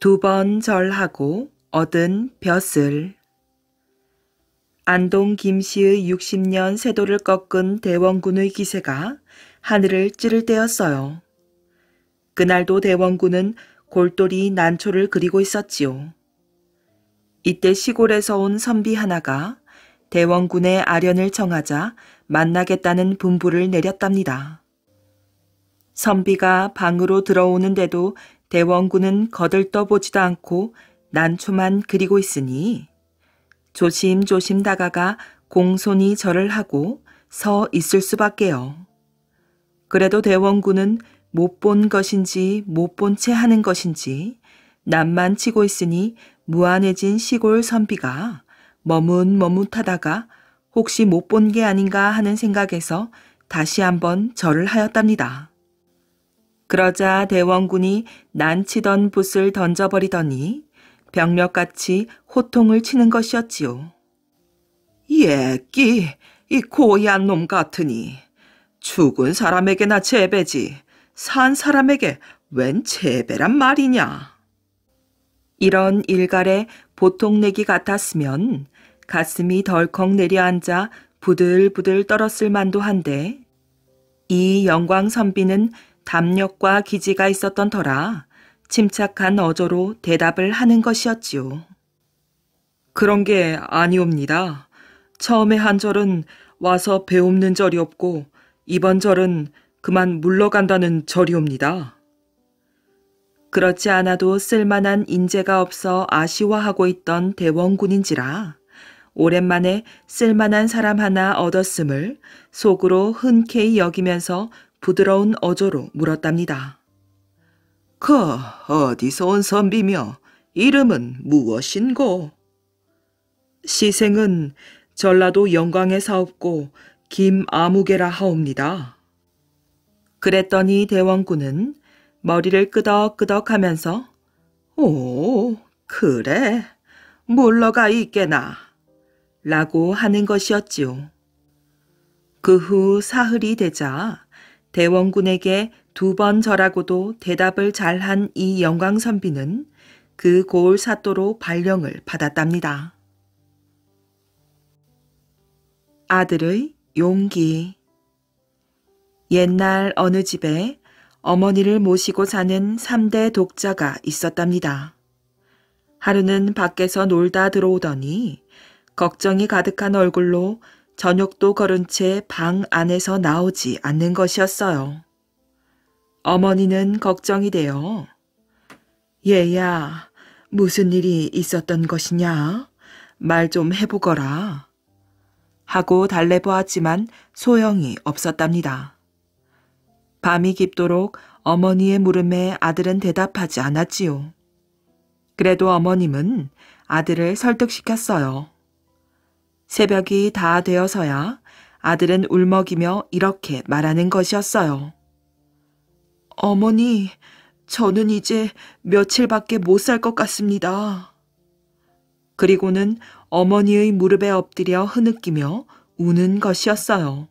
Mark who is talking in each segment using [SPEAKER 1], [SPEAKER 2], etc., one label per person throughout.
[SPEAKER 1] 두 번 절하고 얻은 벼슬 안동 김씨의 60년 세도를 꺾은 대원군의 기세가 하늘을 찌를 때였어요. 그날도 대원군은 골똘히 난초를 그리고 있었지요. 이때 시골에서 온 선비 하나가 대원군의 아련을 청하자 만나겠다는 분부를 내렸답니다. 선비가 방으로 들어오는데도 대원군은 거들떠보지도 않고 난초만 그리고 있으니 조심조심 다가가 공손히 절을 하고 서 있을 수밖에요. 그래도 대원군은 못 본 것인지 못 본 채 하는 것인지 남만 치고 있으니 무안해진 시골 선비가 머뭇머뭇하다가 혹시 못 본 게 아닌가 하는 생각에서 다시 한번 절을 하였답니다. 그러자 대원군이 난치던 붓을 던져버리더니 병력같이 호통을 치는 것이었지요. 예끼, 이 고의한 놈 같으니 죽은 사람에게나 재배지 산 사람에게 웬 재배란 말이냐. 이런 일갈에 보통내기 같았으면 가슴이 덜컥 내려앉아 부들부들 떨었을 만도 한데 이 영광 선비는 담력과 기지가 있었던 터라 침착한 어조로 대답을 하는 것이었지요. 그런 게 아니옵니다. 처음에 한 절은 와서 배웁는 절이 없고 이번 절은 그만 물러간다는 절이옵니다. 그렇지 않아도 쓸만한 인재가 없어 아쉬워하고 있던 대원군인지라 오랜만에 쓸만한 사람 하나 얻었음을 속으로 흔쾌히 여기면서 부드러운 어조로 물었답니다. 그 어디서 온 선비며 이름은 무엇인고? 시생은 전라도 영광에 사옵고 김아무개라 하옵니다. 그랬더니 대원군은 머리를 끄덕끄덕 하면서 오 그래 물러가 있게나 라고 하는 것이었지요. 그 후 사흘이 되자 대원군에게 두 번 절하고도 대답을 잘한 이 영광선비는 그 고을 사또로 발령을 받았답니다. 아들의 용기 옛날 어느 집에 어머니를 모시고 사는 3대 독자가 있었답니다. 하루는 밖에서 놀다 들어오더니 걱정이 가득한 얼굴로 저녁도 거른 채 방 안에서 나오지 않는 것이었어요. 어머니는 걱정이 되어 얘야 무슨 일이 있었던 것이냐 말 좀 해보거라 하고 달래보았지만 소용이 없었답니다. 밤이 깊도록 어머니의 물음에 아들은 대답하지 않았지요. 그래도 어머님은 아들을 설득시켰어요. 새벽이 다 되어서야 아들은 울먹이며 이렇게 말하는 것이었어요. 어머니, 저는 이제 며칠밖에 못 살 것 같습니다. 그리고는 어머니의 무릎에 엎드려 흐느끼며 우는 것이었어요.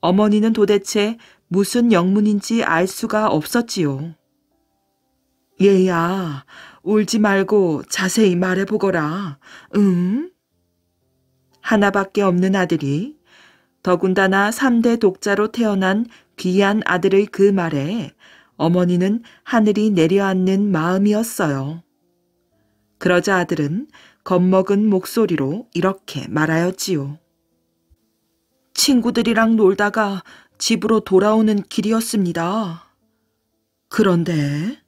[SPEAKER 1] 어머니는 도대체 무슨 영문인지 알 수가 없었지요. 얘야, 울지 말고 자세히 말해보거라. 응? 하나밖에 없는 아들이 더군다나 3대 독자로 태어난 귀한 아들의 그 말에 어머니는 하늘이 내려앉는 마음이었어요. 그러자 아들은 겁먹은 목소리로 이렇게 말하였지요. 친구들이랑 놀다가 집으로 돌아오는 길이었습니다. 그런데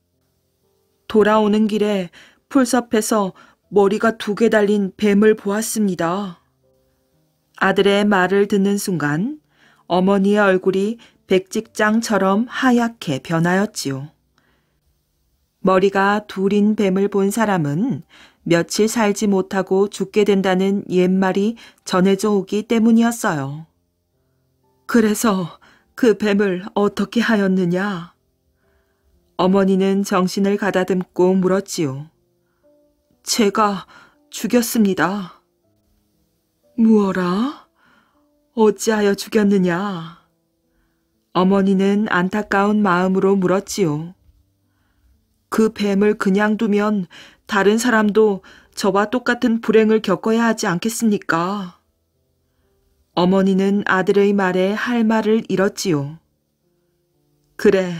[SPEAKER 1] 돌아오는 길에 풀섭에서 머리가 두 개 달린 뱀을 보았습니다. 아들의 말을 듣는 순간 어머니의 얼굴이 백직장처럼 하얗게 변하였지요. 머리가 둘인 뱀을 본 사람은 며칠 살지 못하고 죽게 된다는 옛말이 전해져 오기 때문이었어요. 그래서 그 뱀을 어떻게 하였느냐? 어머니는 정신을 가다듬고 물었지요. 제가 죽였습니다. 무어라? 어찌하여 죽였느냐? 어머니는 안타까운 마음으로 물었지요. 그 뱀을 그냥 두면 다른 사람도 저와 똑같은 불행을 겪어야 하지 않겠습니까? 어머니는 아들의 말에 할 말을 잃었지요. 그래,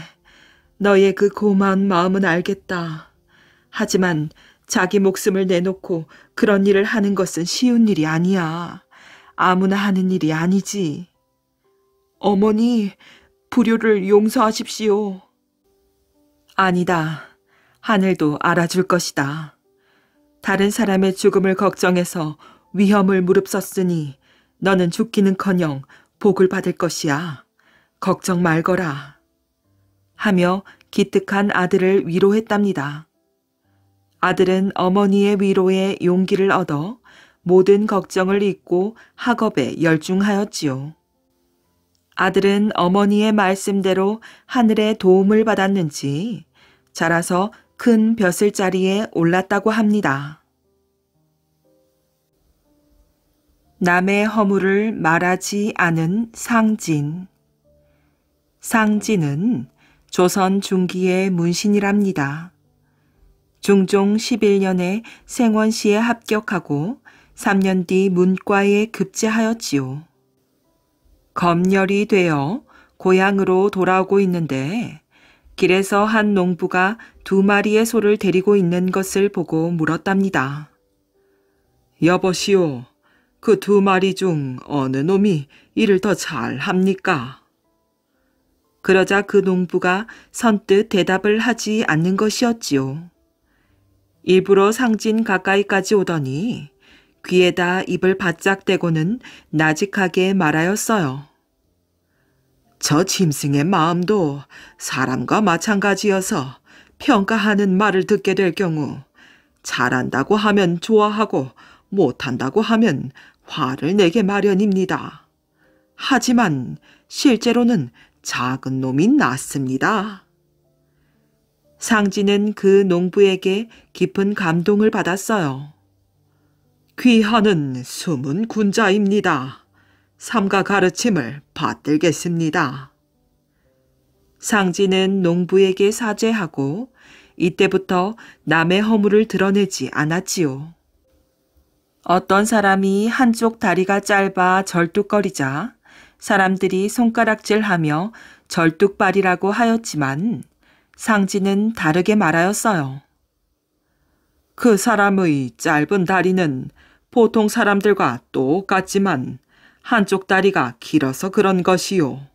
[SPEAKER 1] 너의 그 고마운 마음은 알겠다. 하지만 자기 목숨을 내놓고 그런 일을 하는 것은 쉬운 일이 아니야. 아무나 하는 일이 아니지. 어머니, 불효를 용서하십시오. 아니다. 하늘도 알아줄 것이다. 다른 사람의 죽음을 걱정해서 위험을 무릅썼으니 너는 죽기는커녕 복을 받을 것이야. 걱정 말거라. 하며 기특한 아들을 위로했답니다. 아들은 어머니의 위로에 용기를 얻어 모든 걱정을 잊고 학업에 열중하였지요. 아들은 어머니의 말씀대로 하늘의 도움을 받았는지 자라서 큰 벼슬 자리에 올랐다고 합니다. 남의 허물을 말하지 않은 상진. 상진은 조선 중기의 문신이랍니다. 중종 11년에 생원시에 합격하고 3년 뒤 문과에 급제하였지요. 검열이 되어 고향으로 돌아오고 있는데 길에서 한 농부가 두 마리의 소를 데리고 있는 것을 보고 물었답니다. 여보시오, 그 두 마리 중 어느 놈이 일을 더 잘 합니까? 그러자 그 농부가 선뜻 대답을 하지 않는 것이었지요. 일부러 상진 가까이까지 오더니 귀에다 입을 바짝 대고는 나직하게 말하였어요. 저 짐승의 마음도 사람과 마찬가지여서 평가하는 말을 듣게 될 경우 잘한다고 하면 좋아하고 못한다고 하면 화를 내게 마련입니다. 하지만 실제로는 작은 놈이 낫습니다. 상진은 그 농부에게 깊은 감동을 받았어요. 귀하는 숨은 군자입니다. 삼가 가르침을 받들겠습니다. 상진은 농부에게 사죄하고 이때부터 남의 허물을 드러내지 않았지요. 어떤 사람이 한쪽 다리가 짧아 절뚝거리자 사람들이 손가락질하며 절뚝발이라고 하였지만 상진은 다르게 말하였어요. 그 사람의 짧은 다리는 보통 사람들과 똑같지만 한쪽 다리가 길어서 그런 것이요.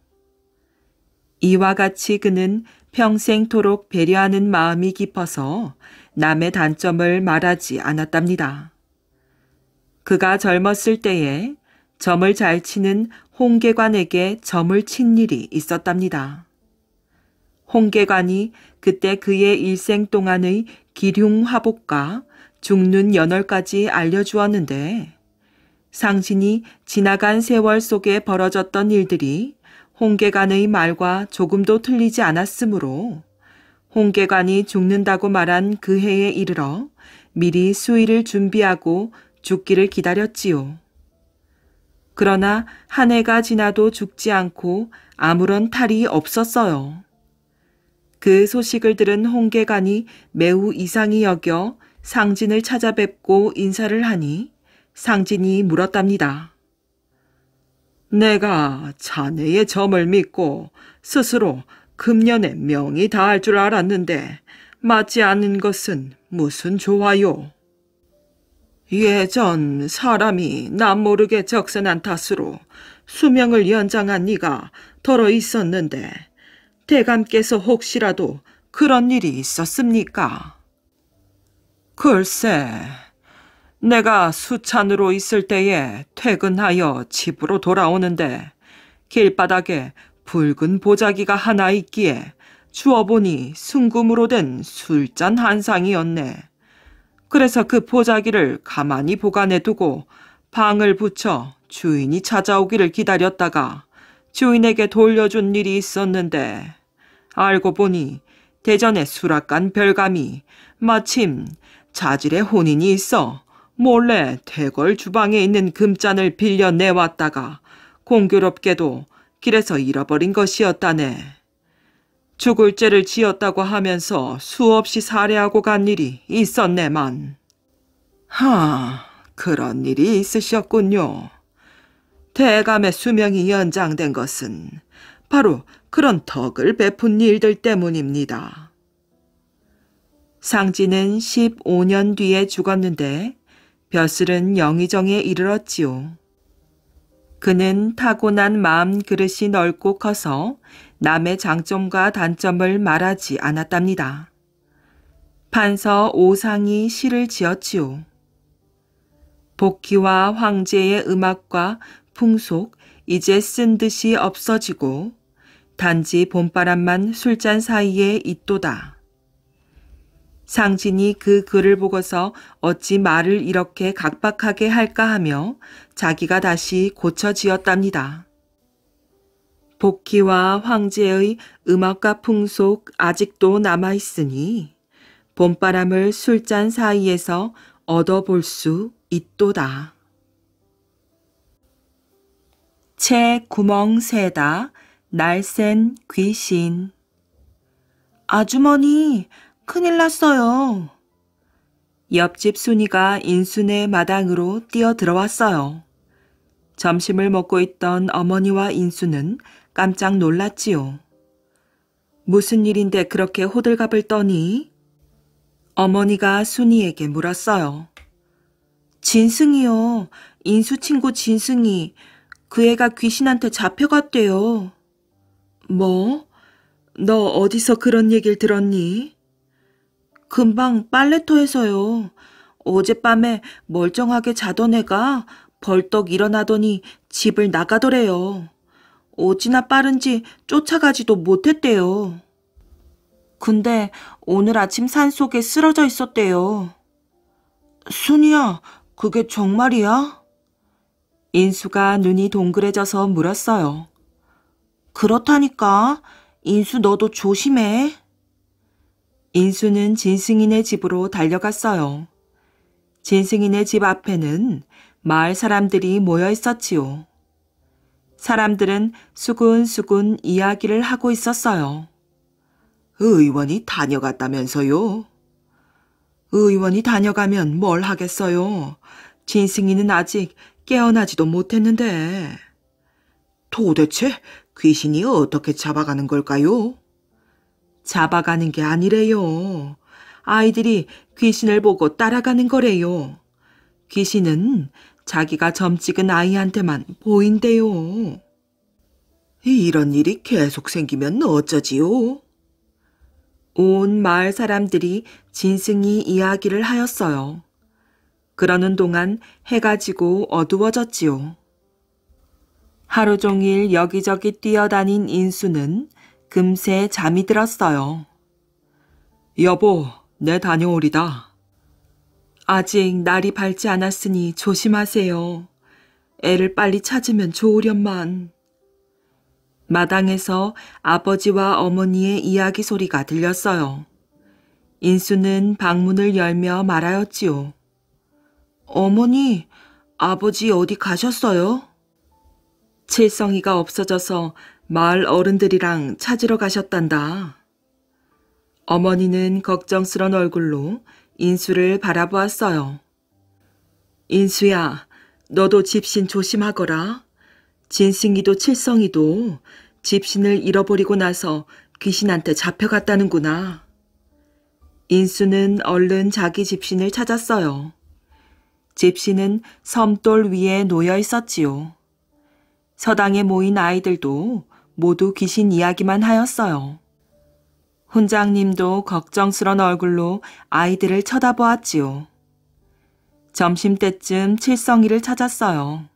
[SPEAKER 1] 이와 같이 그는 평생토록 배려하는 마음이 깊어서 남의 단점을 말하지 않았답니다. 그가 젊었을 때에 점을 잘 치는 홍계관에게 점을 친 일이 있었답니다. 홍계관이 그때 그의 일생 동안의 기륭화복과 죽는 연월까지 알려주었는데 상신이 지나간 세월 속에 벌어졌던 일들이 홍계관의 말과 조금도 틀리지 않았으므로 홍계관이 죽는다고 말한 그 해에 이르러 미리 수의를 준비하고 죽기를 기다렸지요. 그러나 한 해가 지나도 죽지 않고 아무런 탈이 없었어요. 그 소식을 들은 홍계관이 매우 이상히 여겨 상진을 찾아뵙고 인사를 하니 상진이 물었답니다. 내가 자네의 점을 믿고 스스로 금년에 명이 다할 줄 알았는데 맞지 않는 것은 무슨 좋아요? 예전 사람이 남 모르게 적선한 탓으로 수명을 연장한 네가 더러 있었는데 대감께서 혹시라도 그런 일이 있었습니까? 글쎄, 내가 수찬으로 있을 때에 퇴근하여 집으로 돌아오는데 길바닥에 붉은 보자기가 하나 있기에 주어보니 순금으로 된 술잔 한 상이었네. 그래서 그 보자기를 가만히 보관해 두고 방을 붙여 주인이 찾아오기를 기다렸다가 주인에게 돌려준 일이 있었는데 알고 보니 대전의 수락간 별감이 마침 자질의 혼인이 있어 몰래 대궐 주방에 있는 금잔을 빌려 내왔다가 공교롭게도 길에서 잃어버린 것이었다네. 죽을 죄를 지었다고 하면서 수없이 살해하고 간 일이 있었네만. 하, 그런 일이 있으셨군요. 대감의 수명이 연장된 것은 바로 그런 덕을 베푼 일들 때문입니다. 상진은 15년 뒤에 죽었는데 벼슬은 영의정에 이르렀지요. 그는 타고난 마음 그릇이 넓고 커서 남의 장점과 단점을 말하지 않았답니다. 판서 오상이 시를 지었지요. 복귀와 황제의 음악과 풍속, 이제 쓴 듯이 없어지고 단지 봄바람만 술잔 사이에 있도다. 상진이 그 글을 보고서 어찌 말을 이렇게 각박하게 할까 하며 자기가 다시 고쳐 지었답니다. 복희와 황제의 음악과 풍속 아직도 남아있으니 봄바람을 술잔 사이에서 얻어볼 수 있도다. 채 구멍 세다 날쌘 귀신. 아주머니, 큰일 났어요. 옆집 순이가 인순의 마당으로 뛰어 들어왔어요. 점심을 먹고 있던 어머니와 인순은 깜짝 놀랐지요. 무슨 일인데 그렇게 호들갑을 떠니? 어머니가 순이에게 물었어요. 진승이요. 인수 친구 진승이. 그 애가 귀신한테 잡혀갔대요. 뭐? 너 어디서 그런 얘길 들었니? 금방 빨래터에서요. 어젯밤에 멀쩡하게 자던 애가 벌떡 일어나더니 집을 나가더래요. 어찌나 빠른지 쫓아가지도 못했대요. 근데 오늘 아침 산 속에 쓰러져 있었대요. 순이야, 그게 정말이야? 인수가 눈이 동그래져서 물었어요. 그렇다니까. 인수 너도 조심해. 인수는 진승인의 집으로 달려갔어요. 진승인의 집 앞에는 마을 사람들이 모여 있었지요. 사람들은 수군수군 이야기를 하고 있었어요. 그 의원이 다녀갔다면서요? 그 의원이 다녀가면 뭘 하겠어요? 진승이는 아직 깨어나지도 못했는데. 도대체 귀신이 어떻게 잡아가는 걸까요? 잡아가는 게 아니래요. 아이들이 귀신을 보고 따라가는 거래요. 귀신은 자기가 점찍은 아이한테만 보인대요. 이런 일이 계속 생기면 어쩌지요? 온 마을 사람들이 진승이 이야기를 하였어요. 그러는 동안 해가 지고 어두워졌지요. 하루 종일 여기저기 뛰어다닌 인수는 금세 잠이 들었어요. 여보, 내 다녀오리다. 아직 날이 밝지 않았으니 조심하세요. 애를 빨리 찾으면 좋으련만. 마당에서 아버지와 어머니의 이야기 소리가 들렸어요. 인수는 방문을 열며 말하였지요. 어머니, 아버지 어디 가셨어요? 칠성이가 없어져서 마을 어른들이랑 찾으러 가셨단다. 어머니는 걱정스런 얼굴로 인수를 바라보았어요. 인수야, 너도 집신 조심하거라. 진승이도 칠성이도 집신을 잃어버리고 나서 귀신한테 잡혀갔다는구나. 인수는 얼른 자기 집신을 찾았어요. 집신은 섬돌 위에 놓여 있었지요. 서당에 모인 아이들도 모두 귀신 이야기만 하였어요. 훈장님도 걱정스런 얼굴로 아이들을 쳐다보았지요. 점심때쯤 칠성이를 찾았어요.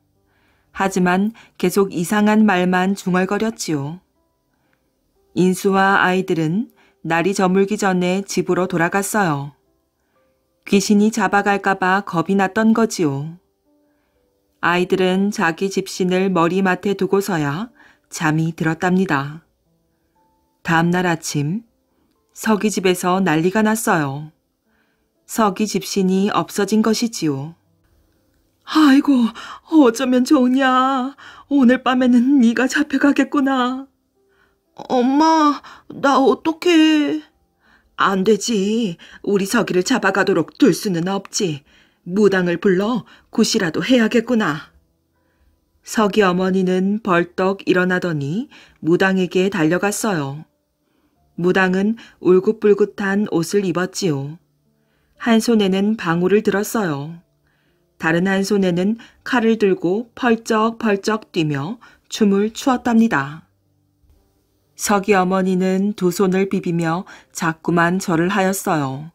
[SPEAKER 1] 하지만 계속 이상한 말만 중얼거렸지요. 인수와 아이들은 날이 저물기 전에 집으로 돌아갔어요. 귀신이 잡아갈까봐 겁이 났던 거지요. 아이들은 자기 집신을 머리맡에 두고서야 잠이 들었답니다. 다음날 아침 서기 집에서 난리가 났어요. 서기 집신이 없어진 것이지요. 아이고 어쩌면 좋으냐. 오늘 밤에는 네가 잡혀가겠구나. 엄마 나 어떡해. 안 되지. 우리 서기를 잡아가도록 둘 수는 없지. 무당을 불러 굿이라도 해야겠구나. 서기 어머니는 벌떡 일어나더니 무당에게 달려갔어요. 무당은 울긋불긋한 옷을 입었지요. 한 손에는 방울을 들었어요. 다른 한 손에는 칼을 들고 펄쩍펄쩍 뛰며 춤을 추었답니다. 서기 어머니는 두 손을 비비며 자꾸만 절을 하였어요.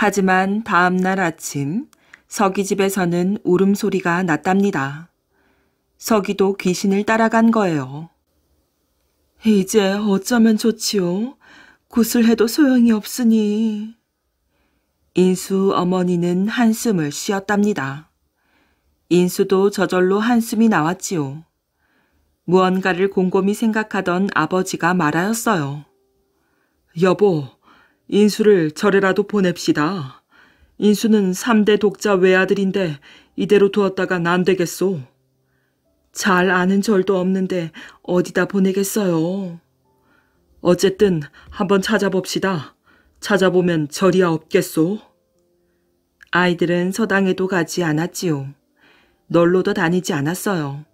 [SPEAKER 1] 하지만 다음 날 아침 서기 집에서는 울음소리가 났답니다. 서기도 귀신을 따라간 거예요. 이제 어쩌면 좋지요. 구슬해도 소용이 없으니. 인수 어머니는 한숨을 쉬었답니다. 인수도 저절로 한숨이 나왔지요. 무언가를 곰곰이 생각하던 아버지가 말하였어요. 여보, 인수를 절에라도 보냅시다. 인수는 3대 독자 외아들인데 이대로 두었다간 안 되겠소. 잘 아는 절도 없는데 어디다 보내겠어요. 어쨌든 한번 찾아봅시다. 찾아보면 절이야 없겠소. 아이들은 서당에도 가지 않았지요. 널로도 다니지 않았어요.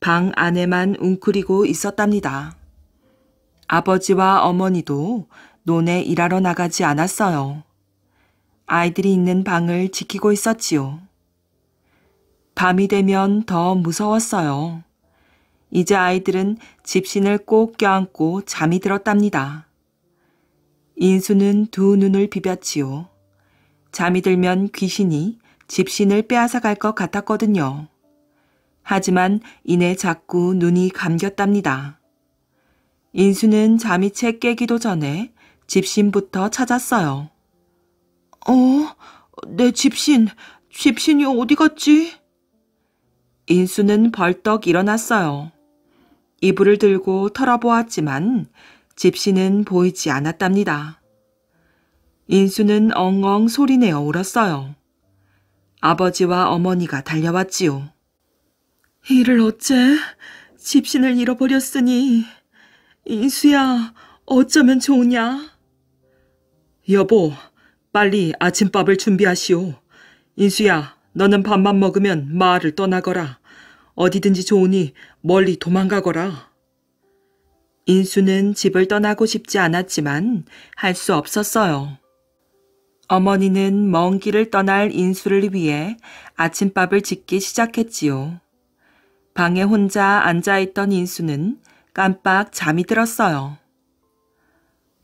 [SPEAKER 1] 방 안에만 웅크리고 있었답니다. 아버지와 어머니도 논에 일하러 나가지 않았어요. 아이들이 있는 방을 지키고 있었지요. 밤이 되면 더 무서웠어요. 이제 아이들은 집신을 꼭 껴안고 잠이 들었답니다. 인수는 두 눈을 비볐지요. 잠이 들면 귀신이 집신을 빼앗아 갈 것 같았거든요. 하지만 이내 자꾸 눈이 감겼답니다. 인수는 잠이 채 깨기도 전에 집신부터 찾았어요. 어? 내 집신, 집신이 어디 갔지? 인수는 벌떡 일어났어요. 이불을 들고 털어보았지만 집신은 보이지 않았답니다. 인수는 엉엉 소리내어 울었어요. 아버지와 어머니가 달려왔지요. 이를 어째? 집신을 잃어버렸으니. 인수야, 어쩌면 좋으냐? 여보, 빨리 아침밥을 준비하시오. 인수야, 너는 밥만 먹으면 마을을 떠나거라. 어디든지 좋으니 멀리 도망가거라. 인수는 집을 떠나고 싶지 않았지만 할 수 없었어요. 어머니는 먼 길을 떠날 인수를 위해 아침밥을 짓기 시작했지요. 방에 혼자 앉아있던 인수는 깜빡 잠이 들었어요.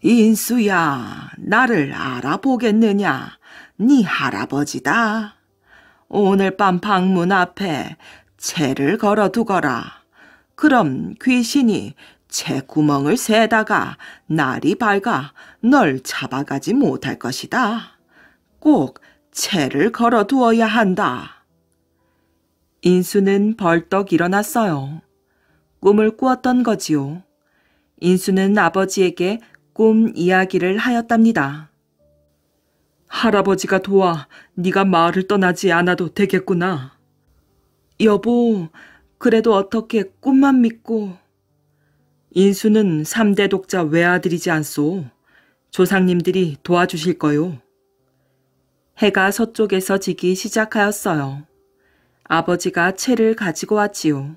[SPEAKER 1] 인수야, 나를 알아보겠느냐? 네 할아버지다. 오늘 밤 방문 앞에 채를 걸어두거라. 그럼 귀신이 채 구멍을 세다가 날이 밝아 널 잡아가지 못할 것이다. 꼭 채를 걸어두어야 한다. 인수는 벌떡 일어났어요. 꿈을 꾸었던 거지요. 인수는 아버지에게 꿈 이야기를 하였답니다. 할아버지가 도와 네가 마을을 떠나지 않아도 되겠구나. 여보, 그래도 어떻게 꿈만 믿고. 인수는 3대 독자 외아들이지 않소. 조상님들이 도와주실 거요. 해가 서쪽에서 지기 시작하였어요. 아버지가 채를 가지고 왔지요.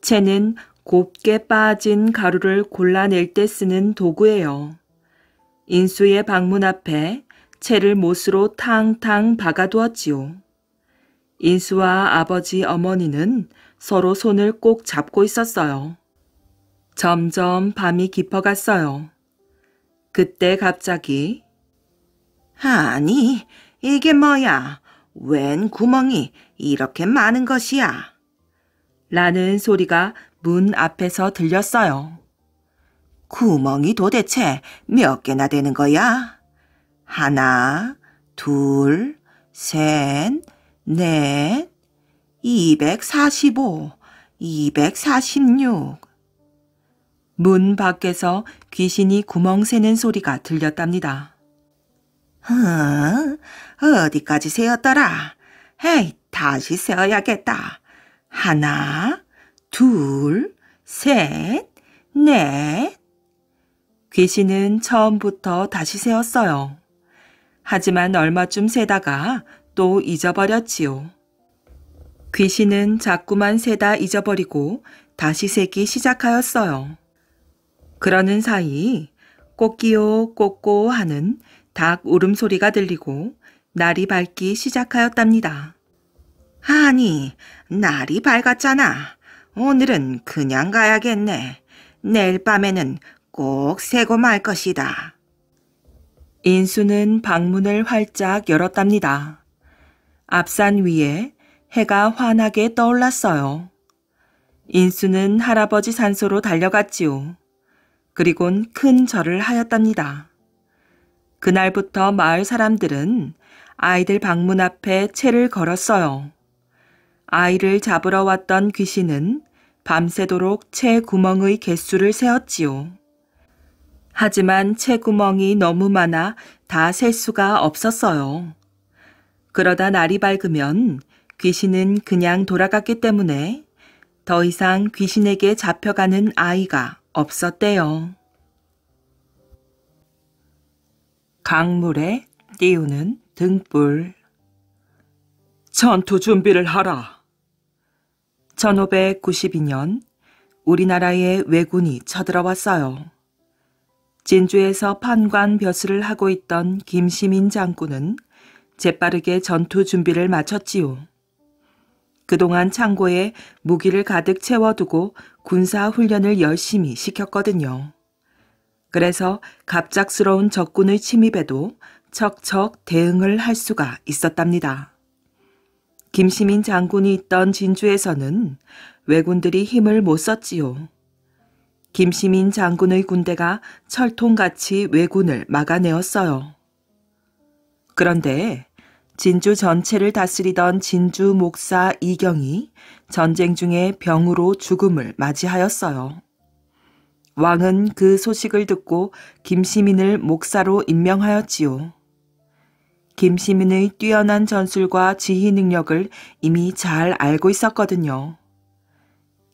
[SPEAKER 1] 채는 곱게 빠진 가루를 골라낼 때 쓰는 도구예요. 인수의 방문 앞에 채를 못으로 탕탕 박아두었지요. 인수와 아버지 어머니는 서로 손을 꼭 잡고 있었어요. 점점 밤이 깊어갔어요. 그때 갑자기 아니 이게 뭐야? 웬 구멍이 이렇게 많은 것이야? 라는 소리가 문 앞에서 들렸어요. 구멍이 도대체 몇 개나 되는 거야? 하나, 둘, 셋, 넷, 245, 246. 문 밖에서 귀신이 구멍 새는 소리가 들렸답니다. 흥, 어, 어디까지 세었더라? 헤이 다시 세어야겠다. 하나, 둘, 셋, 넷. 귀신은 처음부터 다시 세었어요. 하지만 얼마쯤 세다가 또 잊어버렸지요. 귀신은 자꾸만 세다 잊어버리고 다시 세기 시작하였어요. 그러는 사이 꼬끼요 꼬꼬 하는 닭 울음소리가 들리고 날이 밝기 시작하였답니다. 아니, 날이 밝았잖아. 오늘은 그냥 가야겠네. 내일 밤에는 꼭 새고 말 것이다. 인수는 방문을 활짝 열었답니다. 앞산 위에 해가 환하게 떠올랐어요. 인수는 할아버지 산소로 달려갔지요. 그리곤 큰 절을 하였답니다. 그날부터 마을 사람들은 아이들 방문 앞에 채를 걸었어요. 아이를 잡으러 왔던 귀신은 밤새도록 채 구멍의 개수를 세었지요. 하지만 채 구멍이 너무 많아 다 셀 수가 없었어요. 그러다 날이 밝으면 귀신은 그냥 돌아갔기 때문에 더 이상 귀신에게 잡혀가는 아이가 없었대요. 강물에 띄우는 등불 전투 준비를 하라. 1592년 우리나라에 왜군이 쳐들어왔어요. 진주에서 판관 벼슬을 하고 있던 김시민 장군은 재빠르게 전투 준비를 마쳤지요. 그동안 창고에 무기를 가득 채워두고 군사 훈련을 열심히 시켰거든요. 그래서 갑작스러운 적군의 침입에도 척척 대응을 할 수가 있었답니다. 김시민 장군이 있던 진주에서는 왜군들이 힘을 못 썼지요. 김시민 장군의 군대가 철통같이 왜군을 막아내었어요. 그런데 진주 전체를 다스리던 진주 목사 이경이 전쟁 중에 병으로 죽음을 맞이하였어요. 왕은 그 소식을 듣고 김시민을 목사로 임명하였지요. 김시민의 뛰어난 전술과 지휘 능력을 이미 잘 알고 있었거든요.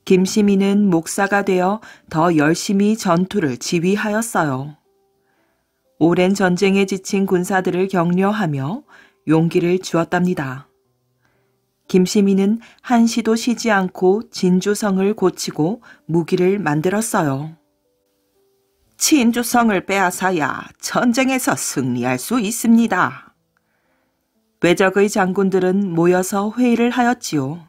[SPEAKER 1] 김시민은 목사가 되어 더 열심히 전투를 지휘하였어요. 오랜 전쟁에 지친 군사들을 격려하며 용기를 주었답니다. 김시민은 한시도 쉬지 않고 진주성을 고치고 무기를 만들었어요. 진주성을 빼앗아야 전쟁에서 승리할 수 있습니다. 외적의 장군들은 모여서 회의를 하였지요.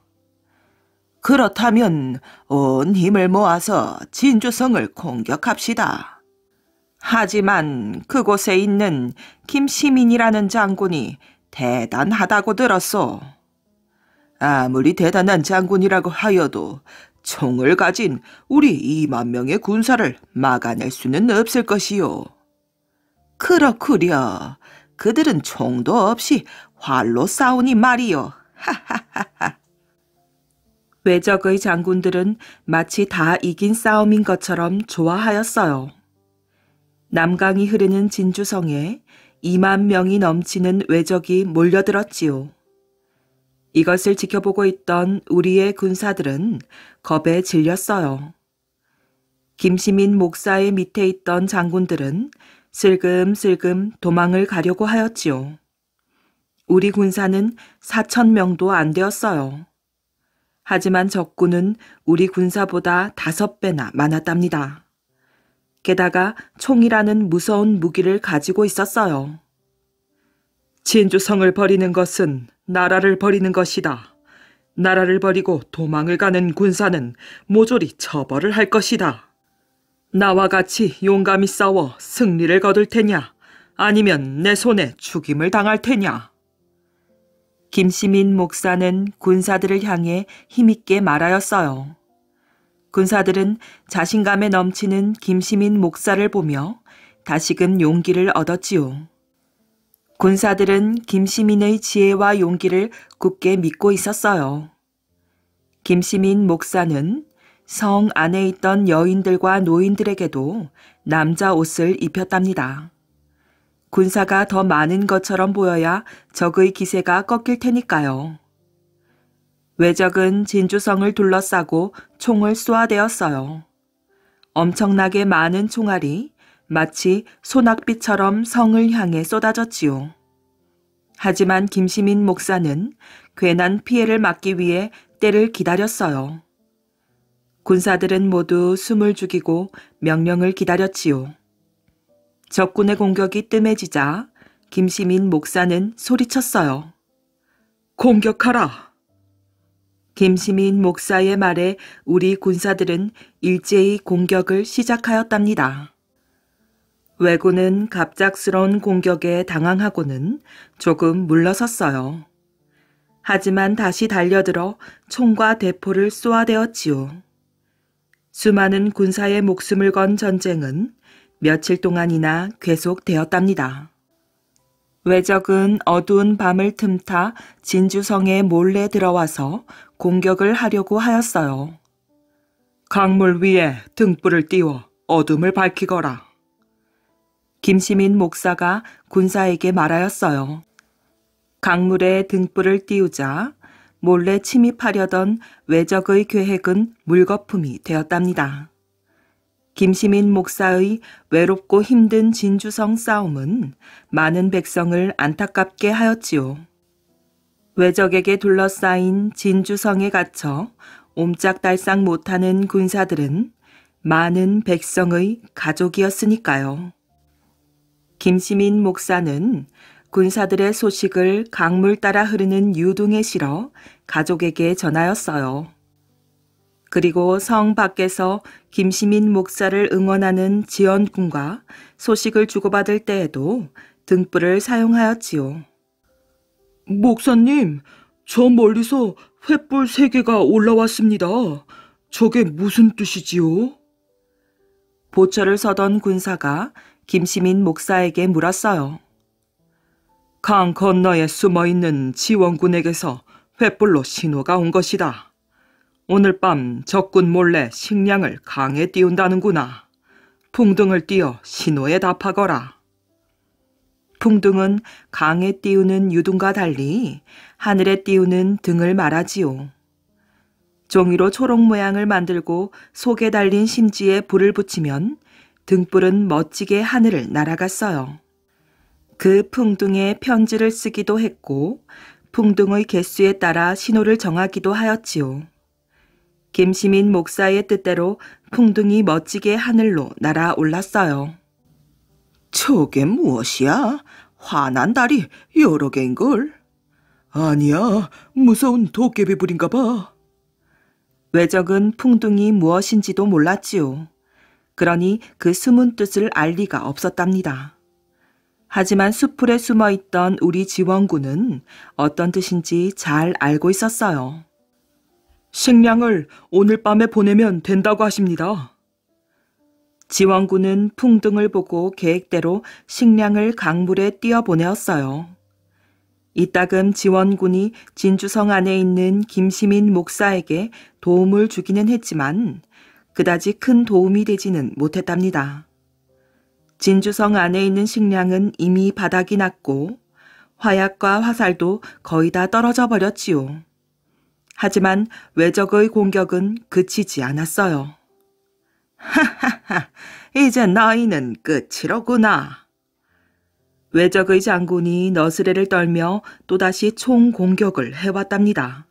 [SPEAKER 1] 그렇다면 온 힘을 모아서 진주성을 공격합시다. 하지만 그곳에 있는 김시민이라는 장군이 대단하다고 들었소. 아무리 대단한 장군이라고 하여도 총을 가진 우리 2만 명의 군사를 막아낼 수는 없을 것이요. 그렇구려. 그들은 총도 없이 활로 싸우니 말이요. 하하하하. 외적의 장군들은 마치 다 이긴 싸움인 것처럼 좋아하였어요. 남강이 흐르는 진주성에 2만 명이 넘치는 외적이 몰려들었지요. 이것을 지켜보고 있던 우리의 군사들은 겁에 질렸어요. 김시민 목사의 밑에 있던 장군들은 슬금슬금 도망을 가려고 하였지요. 우리 군사는 4천 명도 안 되었어요. 하지만 적군은 우리 군사보다 다섯 배나 많았답니다. 게다가 총이라는 무서운 무기를 가지고 있었어요. 진주성을 버리는 것은 나라를 버리는 것이다. 나라를 버리고 도망을 가는 군사는 모조리 처벌을 할 것이다. 나와 같이 용감히 싸워 승리를 거둘 테냐, 아니면 내 손에 죽임을 당할 테냐. 김시민 목사는 군사들을 향해 힘있게 말하였어요. 군사들은 자신감에 넘치는 김시민 목사를 보며 다시금 용기를 얻었지요. 군사들은 김시민의 지혜와 용기를 굳게 믿고 있었어요. 김시민 목사는 성 안에 있던 여인들과 노인들에게도 남자 옷을 입혔답니다. 군사가 더 많은 것처럼 보여야 적의 기세가 꺾일 테니까요. 외적은 진주성을 둘러싸고 총을 쏘아대었어요. 엄청나게 많은 총알이 마치 소낙비처럼 성을 향해 쏟아졌지요. 하지만 김시민 목사는 괜한 피해를 막기 위해 때를 기다렸어요. 군사들은 모두 숨을 죽이고 명령을 기다렸지요. 적군의 공격이 뜸해지자 김시민 목사는 소리쳤어요. 공격하라! 김시민 목사의 말에 우리 군사들은 일제히 공격을 시작하였답니다. 왜군은 갑작스러운 공격에 당황하고는 조금 물러섰어요. 하지만 다시 달려들어 총과 대포를 쏘아대었지요. 수많은 군사의 목숨을 건 전쟁은 며칠 동안이나 계속되었답니다. 외적은 어두운 밤을 틈타 진주성에 몰래 들어와서 공격을 하려고 하였어요. 강물 위에 등불을 띄워 어둠을 밝히거라. 김시민 목사가 군사에게 말하였어요. 강물에 등불을 띄우자 몰래 침입하려던 외적의 계획은 물거품이 되었답니다. 김시민 목사의 외롭고 힘든 진주성 싸움은 많은 백성을 안타깝게 하였지요. 외적에게 둘러싸인 진주성에 갇혀 옴짝달싹 못하는 군사들은 많은 백성의 가족이었으니까요. 김시민 목사는 군사들의 소식을 강물 따라 흐르는 유동에 실어 가족에게 전하였어요. 그리고 성 밖에서 김시민 목사를 응원하는 지원군과 소식을 주고받을 때에도 등불을 사용하였지요. 목사님, 저 멀리서 횃불 세 개가 올라왔습니다. 저게 무슨 뜻이지요? 보초를 서던 군사가 김시민 목사에게 물었어요. 강 건너에 숨어 있는 지원군에게서 횃불로 신호가 온 것이다. 오늘 밤 적군 몰래 식량을 강에 띄운다는구나. 풍등을 띄어 신호에 답하거라. 풍등은 강에 띄우는 유등과 달리 하늘에 띄우는 등을 말하지요. 종이로 초록 모양을 만들고 속에 달린 심지에 불을 붙이면 등불은 멋지게 하늘을 날아갔어요. 그 풍등에 편지를 쓰기도 했고 풍등의 개수에 따라 신호를 정하기도 하였지요. 김시민 목사의 뜻대로 풍등이 멋지게 하늘로 날아올랐어요. 저게 무엇이야? 화난 달이 여러 개인걸? 아니야, 무서운 도깨비불인가 봐. 외적은 풍둥이 무엇인지도 몰랐지요. 그러니 그 숨은 뜻을 알 리가 없었답니다. 하지만 숲풀에 숨어 있던 우리 지원군은 어떤 뜻인지 잘 알고 있었어요. 식량을 오늘 밤에 보내면 된다고 하십니다. 지원군은 풍등을 보고 계획대로 식량을 강물에 띄어보내었어요. 이따금 지원군이 진주성 안에 있는 김시민 목사에게 도움을 주기는 했지만 그다지 큰 도움이 되지는 못했답니다. 진주성 안에 있는 식량은 이미 바닥이 났고 화약과 화살도 거의 다 떨어져 버렸지요. 하지만 외적의 공격은 그치지 않았어요. 하하하, 이제 나이는 끝이로구나. 외적의 장군이 너스레를 떨며 또다시 총 공격을 해왔답니다.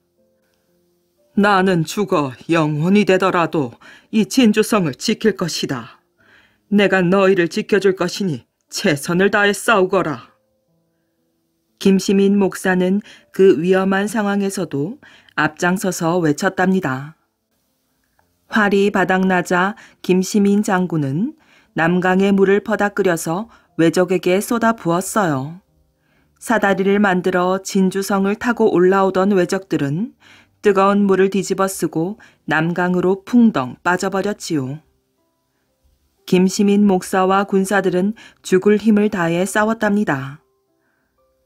[SPEAKER 1] 나는 죽어 영혼이 되더라도 이 진주성을 지킬 것이다. 내가 너희를 지켜줄 것이니 최선을 다해 싸우거라. 김시민 목사는 그 위험한 상황에서도 앞장서서 외쳤답니다. 활이 바닥나자 김시민 장군은 남강의 물을 퍼다끓여서 외적에게 쏟아 부었어요. 사다리를 만들어 진주성을 타고 올라오던 외적들은 뜨거운 물을 뒤집어 쓰고 남강으로 풍덩 빠져버렸지요. 김시민 목사와 군사들은 죽을 힘을 다해 싸웠답니다.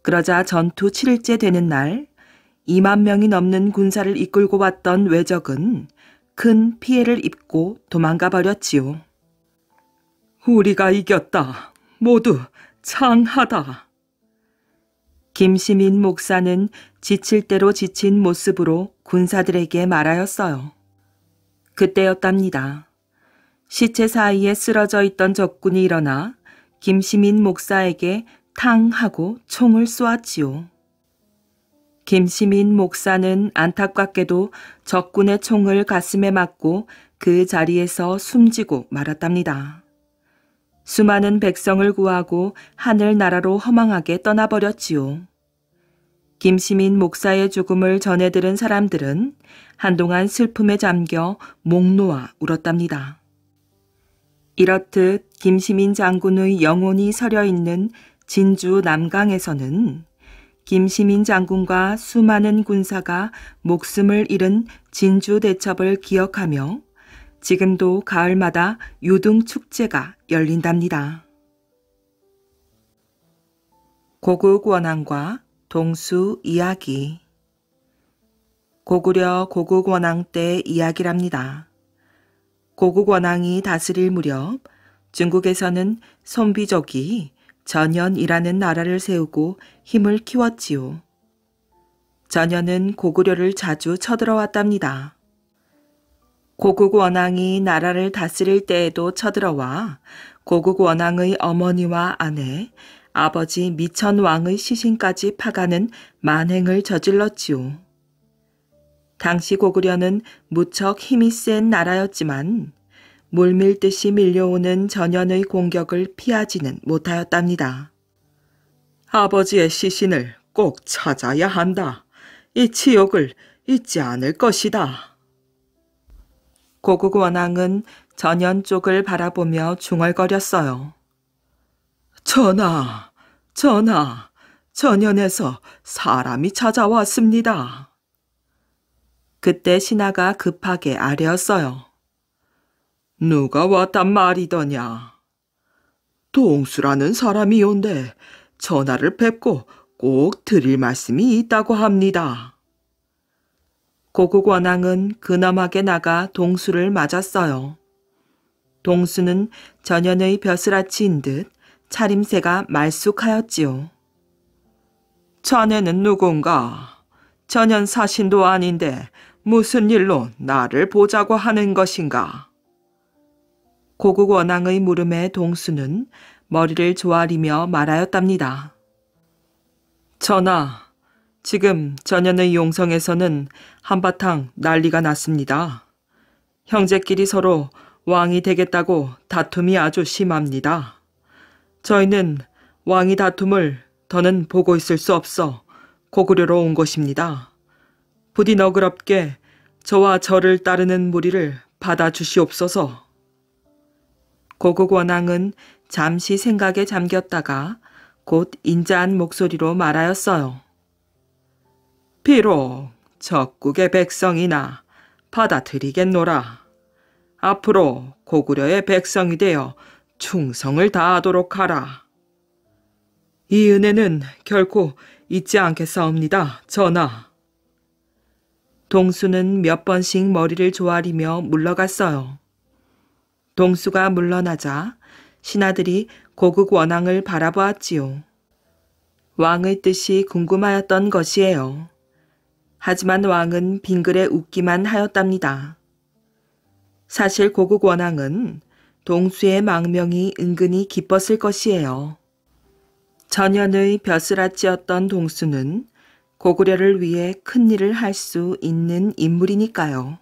[SPEAKER 1] 그러자 전투 7일째 되는 날 2만 명이 넘는 군사를 이끌고 왔던 왜적은 큰 피해를 입고 도망가 버렸지요. 우리가 이겼다. 모두 찬하다 김시민 목사는 지칠 대로 지친 모습으로 군사들에게 말하였어요. 그때였답니다. 시체 사이에 쓰러져 있던 적군이 일어나 김시민 목사에게 탕 하고 총을 쏘았지요. 김시민 목사는 안타깝게도 적군의 총을 가슴에 맞고 그 자리에서 숨지고 말았답니다. 수많은 백성을 구하고 하늘나라로 허망하게 떠나버렸지요. 김시민 목사의 죽음을 전해 들은 사람들은 한동안 슬픔에 잠겨 목 놓아 울었답니다. 이렇듯 김시민 장군의 영혼이 서려 있는 진주 남강에서는 김시민 장군과 수많은 군사가 목숨을 잃은 진주 대첩을 기억하며 지금도 가을마다 유등 축제가 열린답니다. 고국 원왕과 동수 이야기 고구려 고국 원왕 때 이야기랍니다. 고국 원왕이 다스릴 무렵 중국에서는 선비족이 전현이라는 나라를 세우고 힘을 키웠지요. 전현은 고구려를 자주 쳐들어왔답니다. 고국 원왕이 나라를 다스릴 때에도 쳐들어와 고국 원왕의 어머니와 아내, 아버지 미천 왕의 시신까지 파가는 만행을 저질렀지요. 당시 고구려는 무척 힘이 센 나라였지만 물밀듯이 밀려오는 전연의 공격을 피하지는 못하였답니다. 아버지의 시신을 꼭 찾아야 한다. 이 치욕을 잊지 않을 것이다. 고국 원앙은 전연 쪽을 바라보며 중얼거렸어요. 전하, 전하, 전연에서 사람이 찾아왔습니다. 그때 신하가 급하게 아뢰었어요. 누가 왔단 말이더냐. 동수라는 사람이 온데 전화를 뵙고 꼭 드릴 말씀이 있다고 합니다. 고국원왕은 근엄하게 나가 동수를 맞았어요. 동수는 전현의 벼슬아치인 듯 차림새가 말쑥하였지요. 자네는 누군가? 전현 사신도 아닌데 무슨 일로 나를 보자고 하는 것인가? 고국 원앙의 물음에 동수는 머리를 조아리며 말하였답니다. 전하, 지금 전현의 용성에서는 한바탕 난리가 났습니다. 형제끼리 서로 왕이 되겠다고 다툼이 아주 심합니다. 저희는 왕이 다툼을 더는 보고 있을 수 없어 고구려로 온 것입니다. 부디 너그럽게 저와 저를 따르는 무리를 받아주시옵소서. 고국 원앙은 잠시 생각에 잠겼다가 곧 인자한 목소리로 말하였어요. 비록 적국의 백성이나 받아들이겠노라. 앞으로 고구려의 백성이 되어 충성을 다하도록 하라. 이 은혜는 결코 잊지 않겠사옵니다, 전하. 동수는 몇 번씩 머리를 조아리며 물러갔어요. 동수가 물러나자 신하들이 고국 원왕을 바라보았지요. 왕의 뜻이 궁금하였던 것이에요. 하지만 왕은 빙글에 웃기만 하였답니다. 사실 고국 원왕은 동수의 망명이 은근히 기뻤을 것이에요. 전현의 벼슬아찌였던 동수는 고구려를 위해 큰일을 할 수 있는 인물이니까요.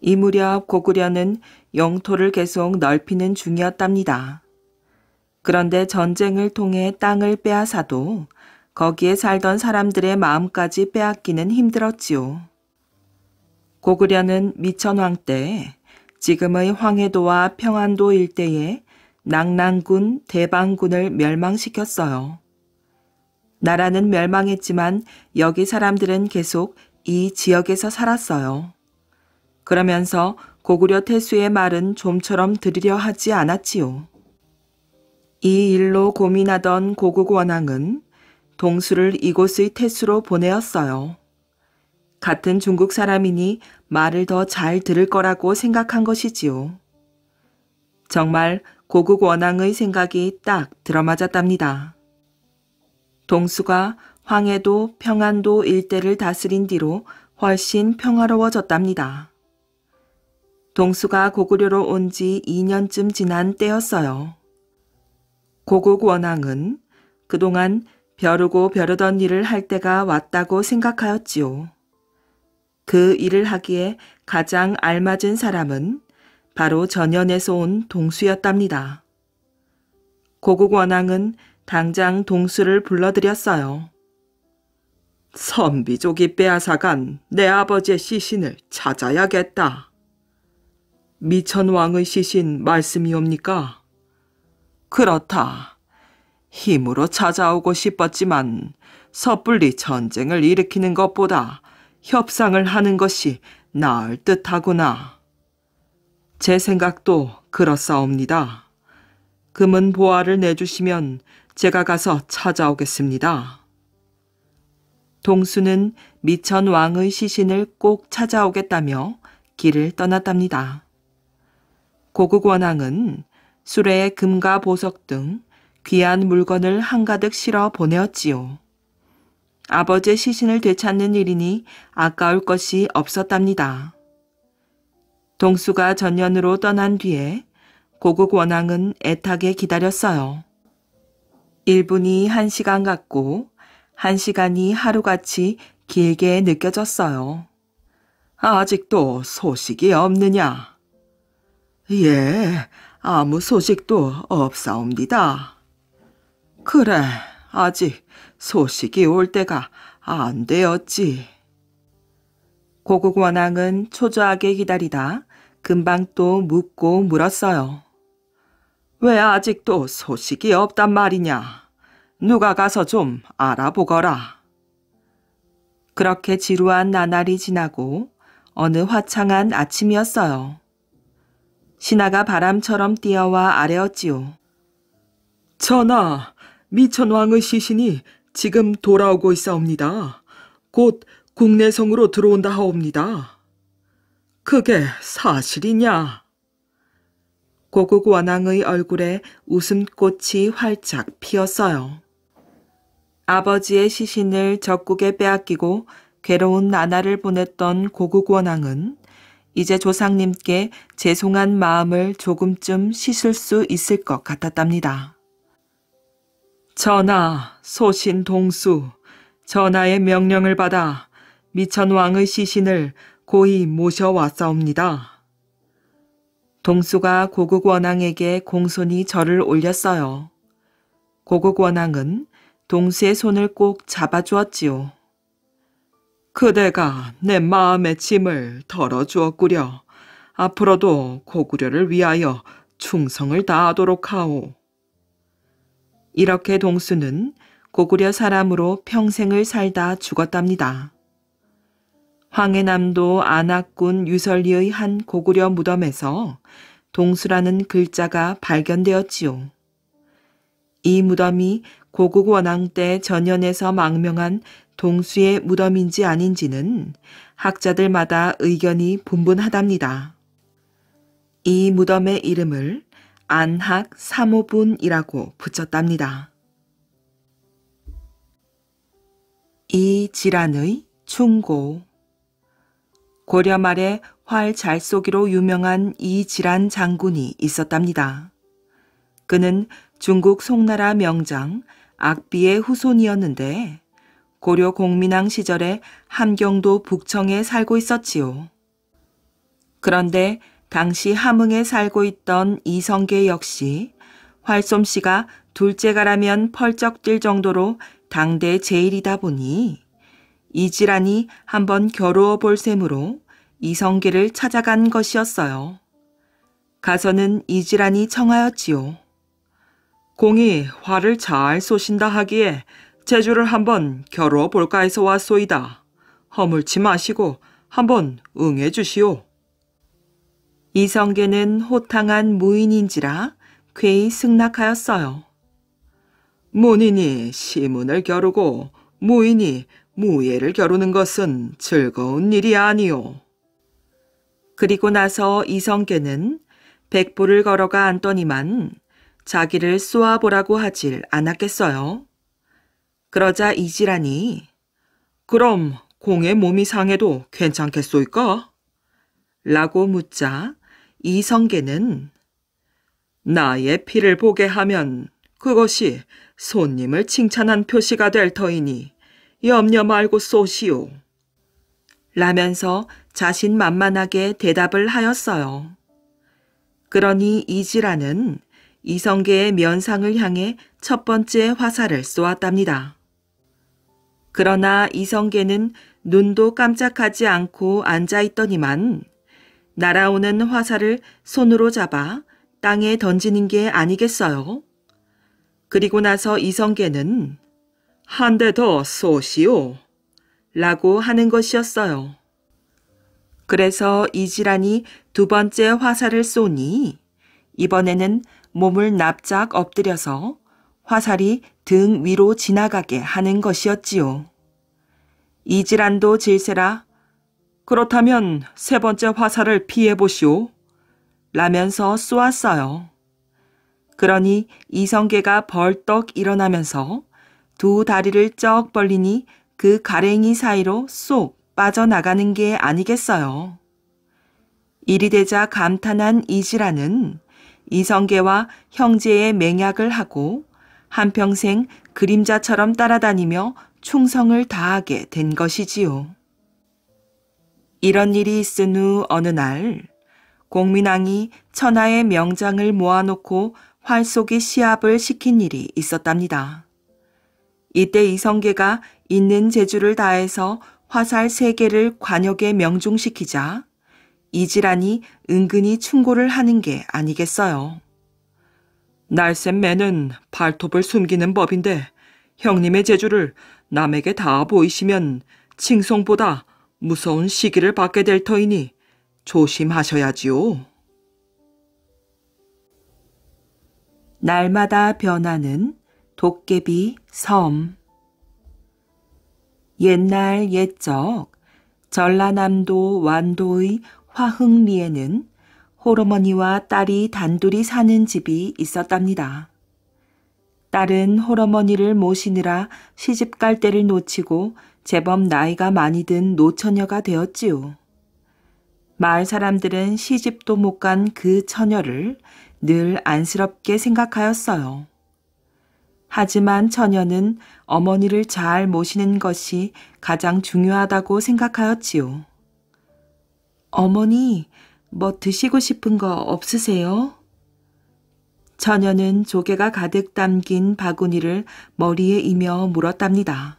[SPEAKER 1] 이 무렵 고구려는 영토를 계속 넓히는 중이었답니다. 그런데 전쟁을 통해 땅을 빼앗아도 거기에 살던 사람들의 마음까지 빼앗기는 힘들었지요. 고구려는 미천왕때 지금의 황해도와 평안도 일대에 낙랑군, 대방군을 멸망시켰어요. 나라는 멸망했지만 여기 사람들은 계속 이 지역에서 살았어요. 그러면서 고구려 태수의 말은 좀처럼 들으려 하지 않았지요. 이 일로 고민하던 고국원왕은 동수를 이곳의 태수로 보내었어요. 같은 중국 사람이니 말을 더 잘 들을 거라고 생각한 것이지요. 정말 고국 원왕의 생각이 딱 들어맞았답니다. 동수가 황해도 평안도 일대를 다스린 뒤로 훨씬 평화로워졌답니다. 동수가 고구려로 온 지 2년쯤 지난 때였어요. 고국 원왕은 그동안 벼르고 벼르던 일을 할 때가 왔다고 생각하였지요. 그 일을 하기에 가장 알맞은 사람은 바로 전현에서 온 동수였답니다. 고국 원왕은 당장 동수를 불러들였어요. 선비족이 빼앗아간 내 아버지의 시신을 찾아야겠다. 미천왕의 시신 말씀이옵니까? 그렇다. 힘으로 찾아오고 싶었지만 섣불리 전쟁을 일으키는 것보다 협상을 하는 것이 나을 듯하구나. 제 생각도 그렇사옵니다. 금은 보화를 내주시면 제가 가서 찾아오겠습니다. 동수는 미천 왕의 시신을 꼭 찾아오겠다며 길을 떠났답니다. 고국 원왕은 수레에 금과 보석 등 귀한 물건을 한가득 실어 보내었지요. 아버지의 시신을 되찾는 일이니 아까울 것이 없었답니다. 동수가 전년으로 떠난 뒤에 고국 원왕은 애타게 기다렸어요. 1분이 1시간 같고 1시간이 하루같이 길게 느껴졌어요. 아직도 소식이 없느냐? 예, 아무 소식도 없사옵니다. 그래, 아직 소식이 올 때가 안 되었지. 고국 원왕은 초조하게 기다리다 금방 또 묻고 물었어요. 왜 아직도 소식이 없단 말이냐? 누가 가서 좀 알아보거라. 그렇게 지루한 나날이 지나고 어느 화창한 아침이었어요. 신하가 바람처럼 뛰어와 아뢰었지요. 전하, 미천왕의 시신이 지금 돌아오고 있사옵니다. 곧 국내성으로 들어온다 하옵니다. 그게 사실이냐? 고국 원왕의 얼굴에 웃음꽃이 활짝 피었어요. 아버지의 시신을 적국에 빼앗기고 괴로운 나날을 보냈던 고국 원왕은 이제 조상님께 죄송한 마음을 조금쯤 씻을 수 있을 것 같았답니다. 전하, 소신 동수, 전하의 명령을 받아 미천왕의 시신을 고이 모셔왔사옵니다. 동수가 고국원왕에게 공손히 절을 올렸어요. 고국원왕은 동수의 손을 꼭 잡아주었지요. 그대가 내 마음의 짐을 덜어주었구려. 앞으로도 고구려를 위하여 충성을 다하도록 하오. 이렇게 동수는 고구려 사람으로 평생을 살다 죽었답니다. 황해남도 안악군 유설리의 한 고구려 무덤에서 동수라는 글자가 발견되었지요. 이 무덤이 고국 원왕 때 전현에서 망명한 동수의 무덤인지 아닌지는 학자들마다 의견이 분분하답니다. 이 무덤의 이름을 안학 사모분이라고 붙였답니다. 이 질환의 충고 고려 말에 활잘 쏘기로 유명한 이 질환 장군이 있었답니다. 그는 중국 송나라 명장 악비의 후손이었는데 고려 공민왕 시절에 함경도 북청에 살고 있었지요. 그런데 당시 함흥에 살고 있던 이성계 역시 활솜씨가 둘째가라면 펄쩍 뛸 정도로 당대 제일이다 보니 이지란이 한번 겨루어 볼 셈으로 이성계를 찾아간 것이었어요. 가서는 이지란이 청하였지요. 공이 화를 잘 쏘신다 하기에 제주를 한번 겨루어 볼까 해서 왔소이다. 허물치 마시고 한번 응해 주시오. 이성계는 호탕한 무인인지라 괴히 승낙하였어요. 문인이 시문을 겨루고 무인이 무예를 겨루는 것은 즐거운 일이 아니오. 그리고 나서 이성계는 백보를 걸어가 앉더니만 자기를 쏘아보라고 하질 않았겠어요. 그러자 이지란이 그럼 공의 몸이 상해도 괜찮겠소이까? 라고 묻자 이성계는 나의 피를 보게 하면 그것이 손님을 칭찬한 표시가 될 터이니 염려 말고 쏘시오. 라면서 자신만만하게 대답을 하였어요. 그러니 이지라는 이성계의 면상을 향해 첫 번째 화살을 쏘았답니다. 그러나 이성계는 눈도 깜짝하지 않고 앉아있더니만 날아오는 화살을 손으로 잡아 땅에 던지는 게 아니겠어요? 그리고 나서 이성계는 한 대 더 쏘시오 라고 하는 것이었어요. 그래서 이지란이 두 번째 화살을 쏘니 이번에는 몸을 납작 엎드려서 화살이 등 위로 지나가게 하는 것이었지요. 이질란도 질세라. 그렇다면 세 번째 화살을 피해보시오. 라면서 쏘았어요. 그러니 이성계가 벌떡 일어나면서 두 다리를 쩍 벌리니 그 가랭이 사이로 쏙 빠져나가는 게 아니겠어요. 이리 되자 감탄한 이지라는 이성계와 형제의 맹약을 하고 한평생 그림자처럼 따라다니며 충성을 다하게 된 것이지요. 이런 일이 있은 후 어느 날 공민왕이 천하의 명장을 모아놓고 활쏘기 시합을 시킨 일이 있었답니다. 이때 이성계가 있는 재주를 다해서 화살 세개를 관역에 명중시키자 이 질환이 은근히 충고를 하는 게 아니겠어요. 날샘매는 발톱을 숨기는 법인데 형님의 재주를 남에게 다 보이시면 칭송보다 무서운 시기를 받게 될 터이니 조심하셔야지요. 날마다 변하는 도깨비 섬 옛날 옛적 전라남도 완도의 화흥리에는 호러머니와 딸이 단둘이 사는 집이 있었답니다. 딸은 호러머니를 모시느라 시집 갈 때를 놓치고 제법 나이가 많이 든 노처녀가 되었지요. 마을 사람들은 시집도 못 간 그 처녀를 늘 안쓰럽게 생각하였어요. 하지만 처녀는 어머니를 잘 모시는 것이 가장 중요하다고 생각하였지요. 어머니, 뭐 드시고 싶은 거 없으세요? 처녀는 조개가 가득 담긴 바구니를 머리에 이며 물었답니다.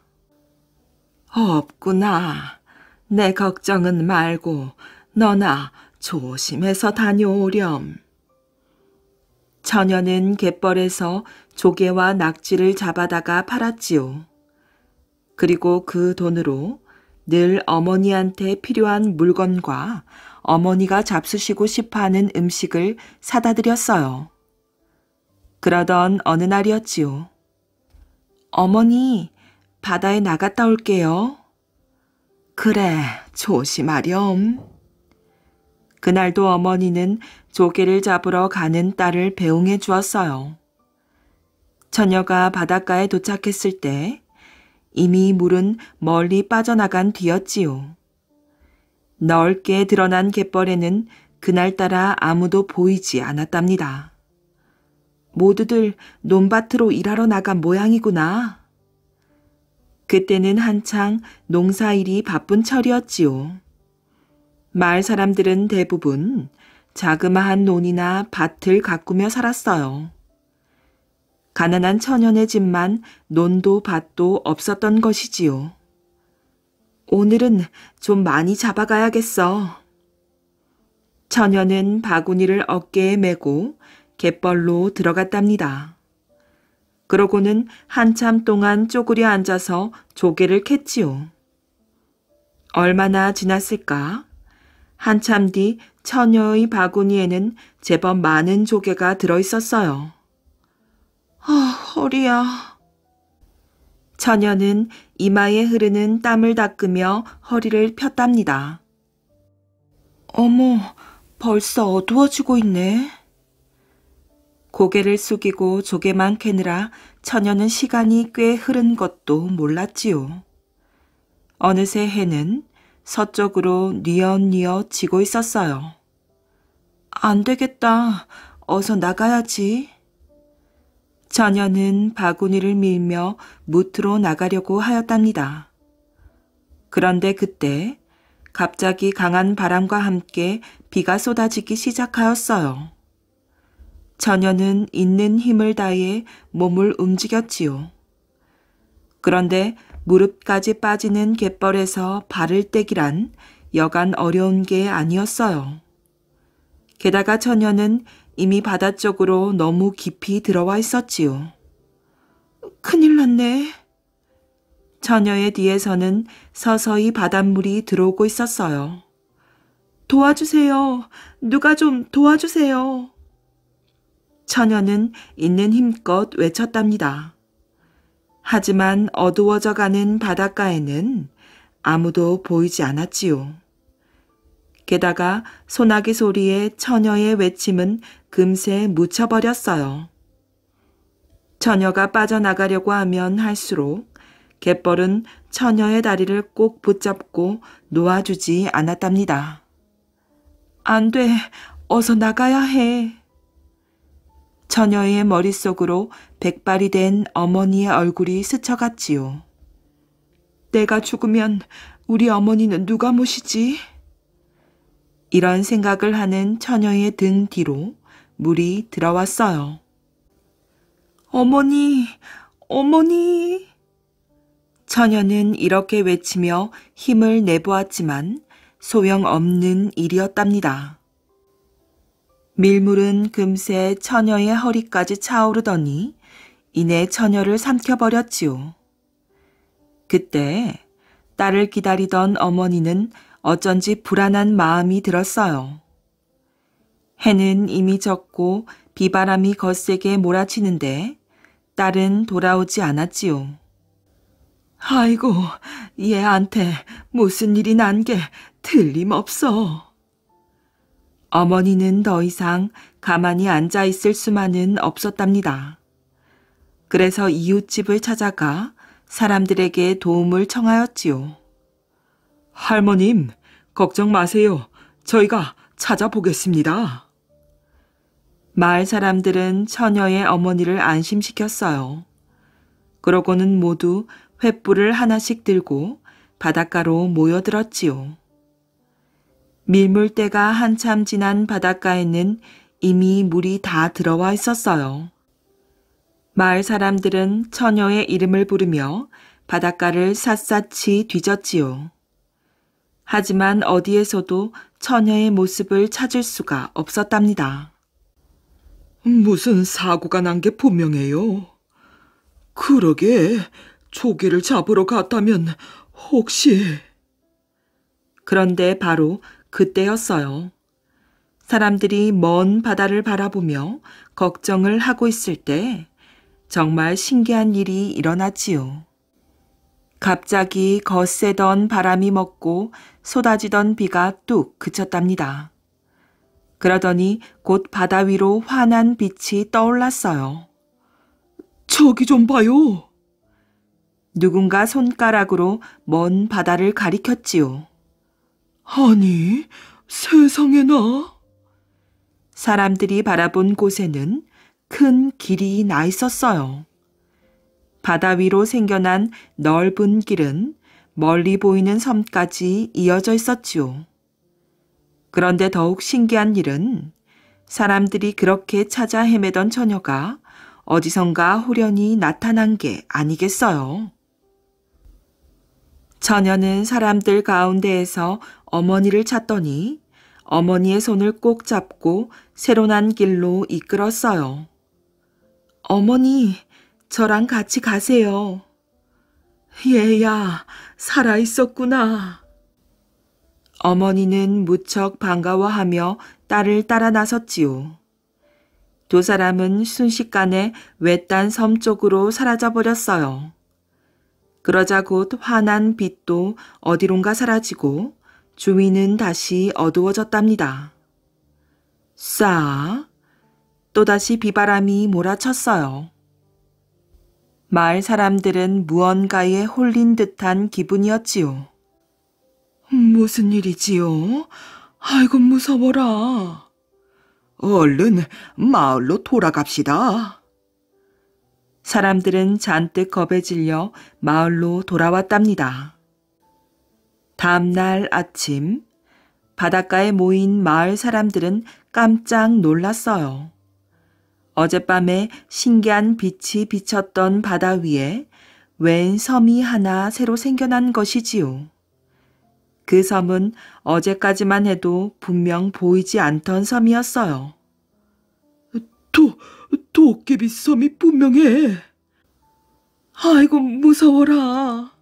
[SPEAKER 1] 없구나. 내 걱정은 말고 너나 조심해서 다녀오렴. 처녀는 갯벌에서 조개와 낙지를 잡아다가 팔았지요. 그리고 그 돈으로 늘 어머니한테 필요한 물건과 어머니가 잡수시고 싶어 하는 음식을 사다 드렸어요. 그러던 어느 날이었지요. 어머니, 바다에 나갔다 올게요. 그래, 조심하렴. 그날도 어머니는 조개를 잡으러 가는 딸을 배웅해 주었어요. 처녀가 바닷가에 도착했을 때 이미 물은 멀리 빠져나간 뒤였지요. 넓게 드러난 갯벌에는 그날따라 아무도 보이지 않았답니다. 모두들 논밭으로 일하러 나간 모양이구나. 그때는 한창 농사일이 바쁜 철이었지요. 마을 사람들은 대부분 자그마한 논이나 밭을 가꾸며 살았어요. 가난한 처녀네 집만 논도 밭도 없었던 것이지요. 오늘은 좀 많이 잡아가야겠어. 처녀는 바구니를 어깨에 메고 갯벌로 들어갔답니다. 그러고는 한참 동안 쪼그려 앉아서 조개를 캤지요. 얼마나 지났을까? 한참 뒤 처녀의 바구니에는 제법 많은 조개가 들어있었어요. 아, 허리야. 처녀는 이마에 흐르는 땀을 닦으며 허리를 폈답니다. 어머, 벌써 어두워지고 있네. 고개를 숙이고 조개만 캐느라 처녀는 시간이 꽤 흐른 것도 몰랐지요. 어느새 해는 서쪽으로 뉘엿뉘엿 지고 있었어요. 안 되겠다. 어서 나가야지. 처녀는 바구니를 밀며 무트로 나가려고 하였답니다. 그런데 그때 갑자기 강한 바람과 함께 비가 쏟아지기 시작하였어요. 처녀는 있는 힘을 다해 몸을 움직였지요. 그런데 무릎까지 빠지는 갯벌에서 발을 떼기란 여간 어려운 게 아니었어요. 게다가 처녀는 이미 바다 쪽으로 너무 깊이 들어와 있었지요. 큰일 났네. 처녀의 뒤에서는 서서히 바닷물이 들어오고 있었어요. 도와주세요. 누가 좀 도와주세요. 처녀는 있는 힘껏 외쳤답니다. 하지만 어두워져 가는 바닷가에는 아무도 보이지 않았지요. 게다가 소나기 소리에 처녀의 외침은 금세 묻혀버렸어요. 처녀가 빠져나가려고 하면 할수록 갯벌은 처녀의 다리를 꼭 붙잡고 놓아주지 않았답니다. 안 돼, 어서 나가야 해. 처녀의 머릿속으로 백발이 된 어머니의 얼굴이 스쳐갔지요. 내가 죽으면 우리 어머니는 누가 모시지? 이런 생각을 하는 처녀의 등 뒤로 물이 들어왔어요. 어머니, 어머니. 처녀는 이렇게 외치며 힘을 내보았지만 소용없는 일이었답니다. 밀물은 금세 처녀의 허리까지 차오르더니 이내 처녀를 삼켜버렸지요. 그때 딸을 기다리던 어머니는 어쩐지 불안한 마음이 들었어요. 해는 이미 졌고 비바람이 거세게 몰아치는데 딸은 돌아오지 않았지요. 아이고, 얘한테 무슨 일이 난 게 틀림없어. 어머니는 더 이상 가만히 앉아 있을 수만은 없었답니다. 그래서 이웃집을 찾아가 사람들에게 도움을 청하였지요. 할머님, 걱정 마세요. 저희가 찾아보겠습니다. 마을 사람들은 처녀의 어머니를 안심시켰어요. 그러고는 모두 횃불을 하나씩 들고 바닷가로 모여들었지요. 밀물대가 한참 지난 바닷가에는 이미 물이 다 들어와 있었어요. 마을 사람들은 처녀의 이름을 부르며 바닷가를 샅샅이 뒤졌지요. 하지만 어디에서도 처녀의 모습을 찾을 수가 없었답니다. 무슨 사고가 난 게 분명해요. 그러게 조개를 잡으러 갔다면 혹시... 그런데 바로 그때였어요. 사람들이 먼 바다를 바라보며 걱정을 하고 있을 때 정말 신기한 일이 일어났지요. 갑자기 거세던 바람이 먹고 쏟아지던 비가 뚝 그쳤답니다. 그러더니 곧 바다 위로 환한 빛이 떠올랐어요. 저기 좀 봐요. 누군가 손가락으로 먼 바다를 가리켰지요. 아니, 세상에나. 사람들이 바라본 곳에는 큰 길이 나 있었어요. 바다 위로 생겨난 넓은 길은 멀리 보이는 섬까지 이어져 있었지요. 그런데 더욱 신기한 일은 사람들이 그렇게 찾아 헤매던 처녀가 어디선가 호련히 나타난 게 아니겠어요. 처녀는 사람들 가운데에서 어머니를 찾더니 어머니의 손을 꼭 잡고 새로 난 길로 이끌었어요. 어머니, 저랑 같이 가세요. 얘야, 살아 있었구나. 어머니는 무척 반가워하며 딸을 따라 나섰지요. 두 사람은 순식간에 외딴 섬 쪽으로 사라져 버렸어요. 그러자 곧 환한 빛도 어디론가 사라지고 주위는 다시 어두워졌답니다. 싸! 또다시 비바람이 몰아쳤어요. 마을 사람들은 무언가에 홀린 듯한 기분이었지요. 무슨 일이지요? 아이고 무서워라. 얼른 마을로 돌아갑시다. 사람들은 잔뜩 겁에 질려 마을로 돌아왔답니다. 다음날 아침 바닷가에 모인 마을 사람들은 깜짝 놀랐어요. 어젯밤에 신기한 빛이 비쳤던 바다 위에 웬 섬이 하나 새로 생겨난 것이지요. 그 섬은 어제까지만 해도 분명 보이지 않던 섬이었어요. 도, 도깨비 섬이 분명해. 아이고, 무서워라.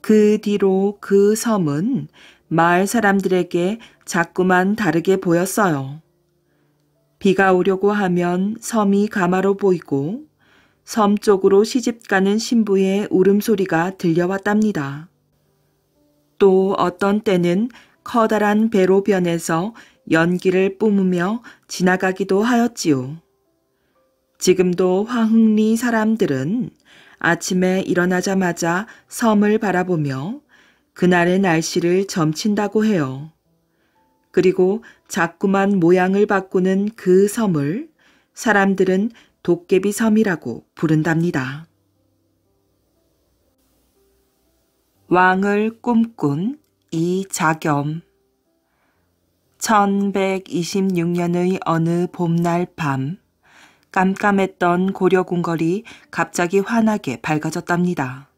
[SPEAKER 1] 그 뒤로 그 섬은 마을 사람들에게 자꾸만 다르게 보였어요. 비가 오려고 하면 섬이 가마로 보이고 섬 쪽으로 시집가는 신부의 울음소리가 들려왔답니다. 또 어떤 때는 커다란 배로 변해서 연기를 뿜으며 지나가기도 하였지요. 지금도 화흥리 사람들은 아침에 일어나자마자 섬을 바라보며 그날의 날씨를 점친다고 해요. 그리고 자꾸만 모양을 바꾸는 그 섬을 사람들은 도깨비 섬이라고 부른답니다. 왕을 꿈꾼 이자겸 1126년의 어느 봄날 밤 깜깜했던 고려궁궐이 갑자기 환하게 밝아졌답니다.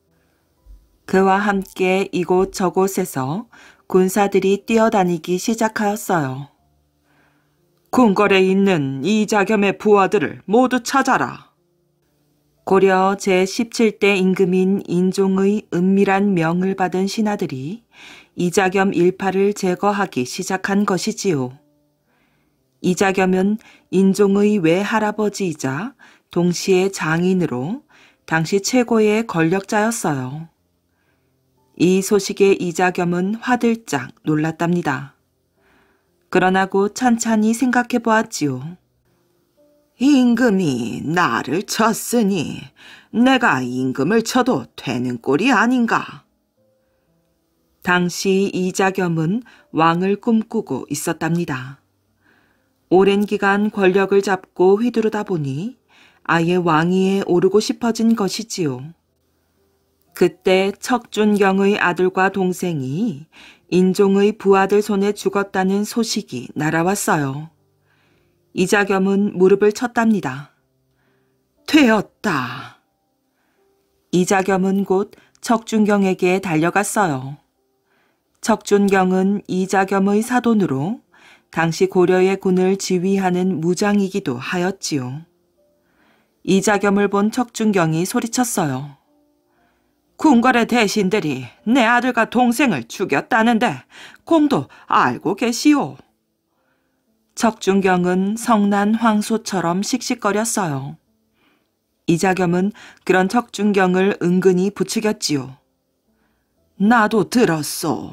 [SPEAKER 1] 그와 함께 이곳저곳에서 군사들이 뛰어다니기 시작하였어요. 궁궐에 있는 이자겸의 부하들을 모두 찾아라. 고려 제17대 임금인 인종의 은밀한 명을 받은 신하들이 이자겸 일파를 제거하기 시작한 것이지요. 이자겸은 인종의 외할아버지이자 동시에 장인으로 당시 최고의 권력자였어요. 이 소식에 이자겸은 화들짝 놀랐답니다. 그러나 곧 찬찬히 생각해 보았지요. 임금이 나를 쳤으니 내가 임금을 쳐도 되는 꼴이 아닌가. 당시 이자겸은 왕을 꿈꾸고 있었답니다. 오랜 기간 권력을 잡고 휘두르다 보니 아예 왕위에 오르고 싶어진 것이지요. 그때 척준경의 아들과 동생이 인종의 부하들 손에 죽었다는 소식이 날아왔어요. 이자겸은 무릎을 쳤답니다. 되었다. 이자겸은 곧 척준경에게 달려갔어요. 척준경은 이자겸의 사돈으로 당시 고려의 군을 지휘하는 무장이기도 하였지요. 이자겸을 본 척준경이 소리쳤어요. 궁궐의 대신들이 내 아들과 동생을 죽였다는데 공도 알고 계시오. 적중경은 성난 황소처럼 씩씩거렸어요. 이자겸은 그런 적중경을 은근히 부추겼지요. 나도 들었소.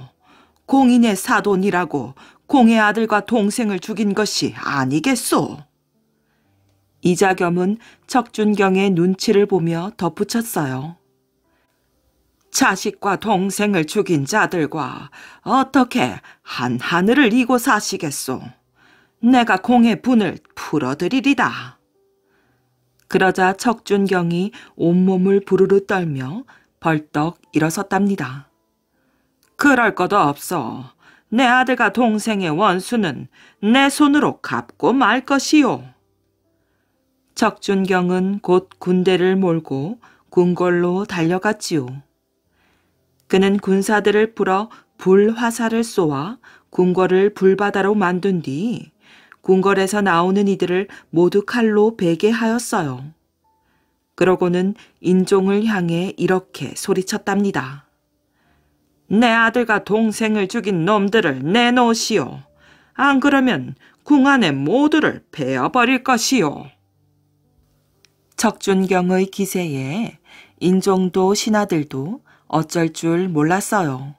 [SPEAKER 1] 공인의 사돈이라고 공의 아들과 동생을 죽인 것이 아니겠소. 이자겸은 척준경의 눈치를 보며 덧붙였어요. 자식과 동생을 죽인 자들과 어떻게 한 하늘을 이고 사시겠소? 내가 공의 분을 풀어드리리다. 그러자 척준경이 온몸을 부르르 떨며 벌떡 일어섰답니다. 그럴 것도 없어. 내 아들과 동생의 원수는 내 손으로 갚고 말것이오 척준경은 곧 군대를 몰고 궁궐로 달려갔지요. 그는 군사들을 불어 불화살을 쏘아 궁궐을 불바다로 만든 뒤 궁궐에서 나오는 이들을 모두 칼로 베게 하였어요. 그러고는 인종을 향해 이렇게 소리쳤답니다. 내 아들과 동생을 죽인 놈들을 내놓으시오. 안 그러면 궁 안에 모두를 베어버릴 것이오. 적준경의 기세에 인종도 신하들도 어쩔 줄 몰랐어요.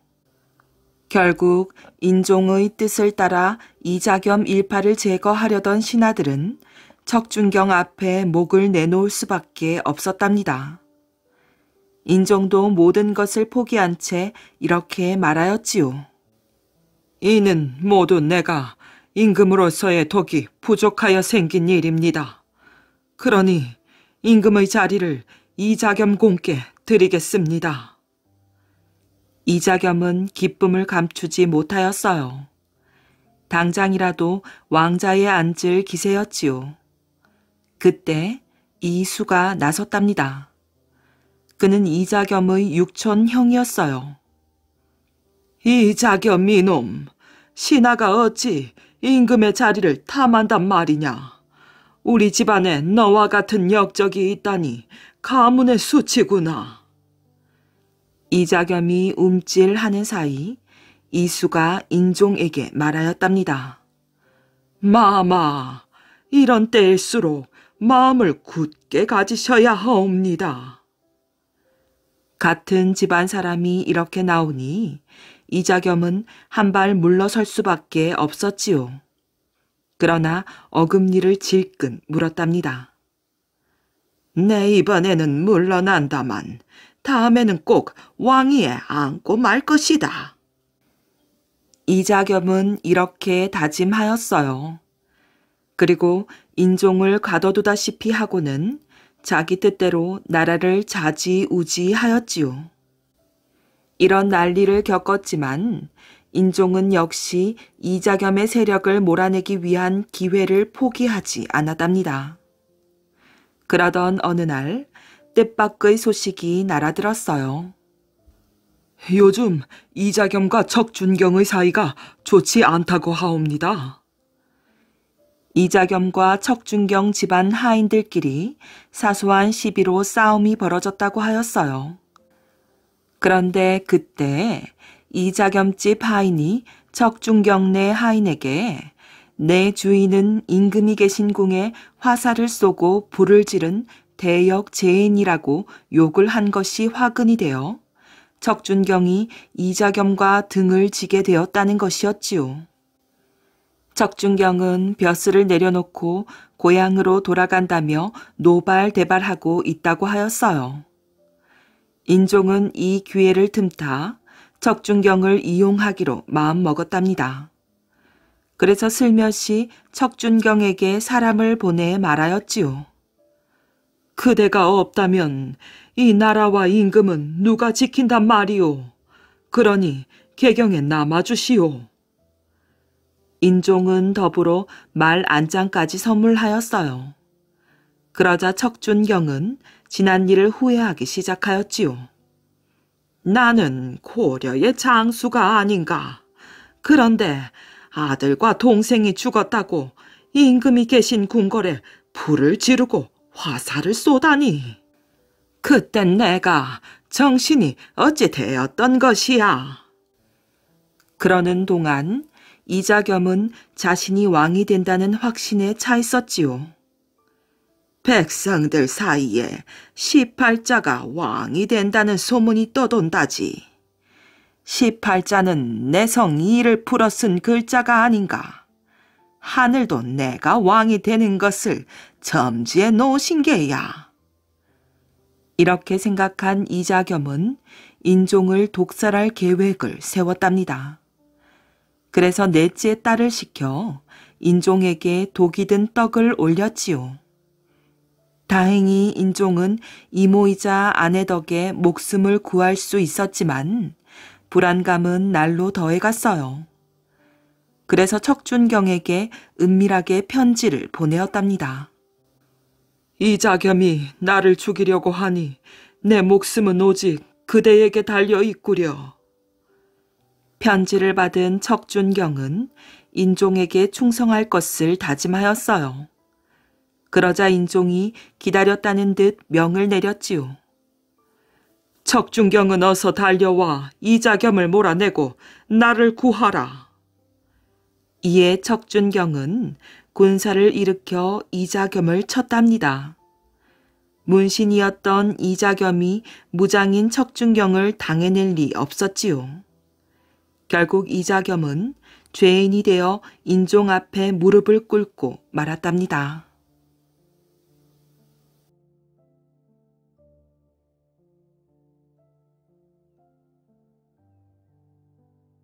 [SPEAKER 1] 결국 인종의 뜻을 따라 이자겸 일파를 제거하려던 신하들은 척준경 앞에 목을 내놓을 수밖에 없었답니다. 인종도 모든 것을 포기한 채 이렇게 말하였지요. 이는 모두 내가 임금으로서의 독이 부족하여 생긴 일입니다. 그러니 임금의 자리를 이자겸 공께 드리겠습니다. 이자겸은 기쁨을 감추지 못하였어요. 당장이라도 왕자에 앉을 기세였지요. 그때 이수가 나섰답니다. 그는 이자겸의 육촌 형이었어요. 이자겸 이놈, 신하가 어찌 임금의 자리를 탐한단 말이냐. 우리 집안에 너와 같은 역적이 있다니 가문의 수치구나. 이자겸이 움찔하는 사이 이수가 인종에게 말하였답니다. 마마, 이런 때일수록 마음을 굳게 가지셔야 하옵니다. 같은 집안 사람이 이렇게 나오니 이자겸은 한 발 물러설 수밖에 없었지요. 그러나 어금니를 질끈 물었답니다. 내 이번에는 물러난다만 다음에는 꼭 왕위에 앉고 말 것이다. 이자겸은 이렇게 다짐하였어요. 그리고 인종을 가둬두다시피 하고는 자기 뜻대로 나라를 자지우지하였지요. 이런 난리를 겪었지만 인종은 역시 이자겸의 세력을 몰아내기 위한 기회를 포기하지 않았답니다. 그러던 어느 날 뜻밖의 소식이 날아들었어요. 요즘 이자겸과 척준경의 사이가 좋지 않다고 하옵니다. 이자겸과 척준경 집안 하인들끼리 사소한 시비로 싸움이 벌어졌다고 하였어요. 그런데 그때 이자겸 집 하인이 척준경 내 하인에게 내 주인은 임금이 계신 궁에 화살을 쏘고 불을 지른 대역 재인이라고 욕을 한 것이 화근이 되어 적준경이 이자겸과 등을 지게 되었다는 것이었지요. 적준경은 벼슬을 내려놓고 고향으로 돌아간다며 노발대발하고 있다고 하였어요. 인종은 이 기회를 틈타 적준경을 이용하기로 마음먹었답니다. 그래서 슬며시 척준경에게 사람을 보내 말하였지요. 그대가 없다면 이 나라와 임금은 누가 지킨단 말이오. 그러니 개경에 남아주시오. 인종은 더불어 말 안장까지 선물하였어요. 그러자 척준경은 지난 일을 후회하기 시작하였지요. 나는 고려의 장수가 아닌가. 그런데 아들과 동생이 죽었다고 임금이 계신 궁궐에 불을 지르고 화살을 쏘다니. 그땐 내가 정신이 어찌 되었던 것이야. 그러는 동안 이자겸은 자신이 왕이 된다는 확신에 차 있었지요. 백성들 사이에 18자가 왕이 된다는 소문이 떠돈다지. 18자는 내성 이를 풀어 쓴 글자가 아닌가. 하늘도 내가 왕이 되는 것을 점지해 놓으신 게야. 이렇게 생각한 이자겸은 인종을 독살할 계획을 세웠답니다. 그래서 넷째 딸을 시켜 인종에게 독이 든 떡을 올렸지요. 다행히 인종은 이모이자 아내 덕에 목숨을 구할 수 있었지만 불안감은 날로 더해갔어요. 그래서 척준경에게 은밀하게 편지를 보내었답니다. 이자겸이 나를 죽이려고 하니 내 목숨은 오직 그대에게 달려 있구려. 편지를 받은 척준경은 인종에게 충성할 것을 다짐하였어요. 그러자 인종이 기다렸다는 듯 명을 내렸지요. 척준경은 어서 달려와 이자겸을 몰아내고 나를 구하라. 이에 척준경은 군사를 일으켜 이자겸을 쳤답니다. 문신이었던 이자겸이 무장인 척준경을 당해낼 리 없었지요. 결국 이자겸은 죄인이 되어 인종 앞에 무릎을 꿇고 말았답니다.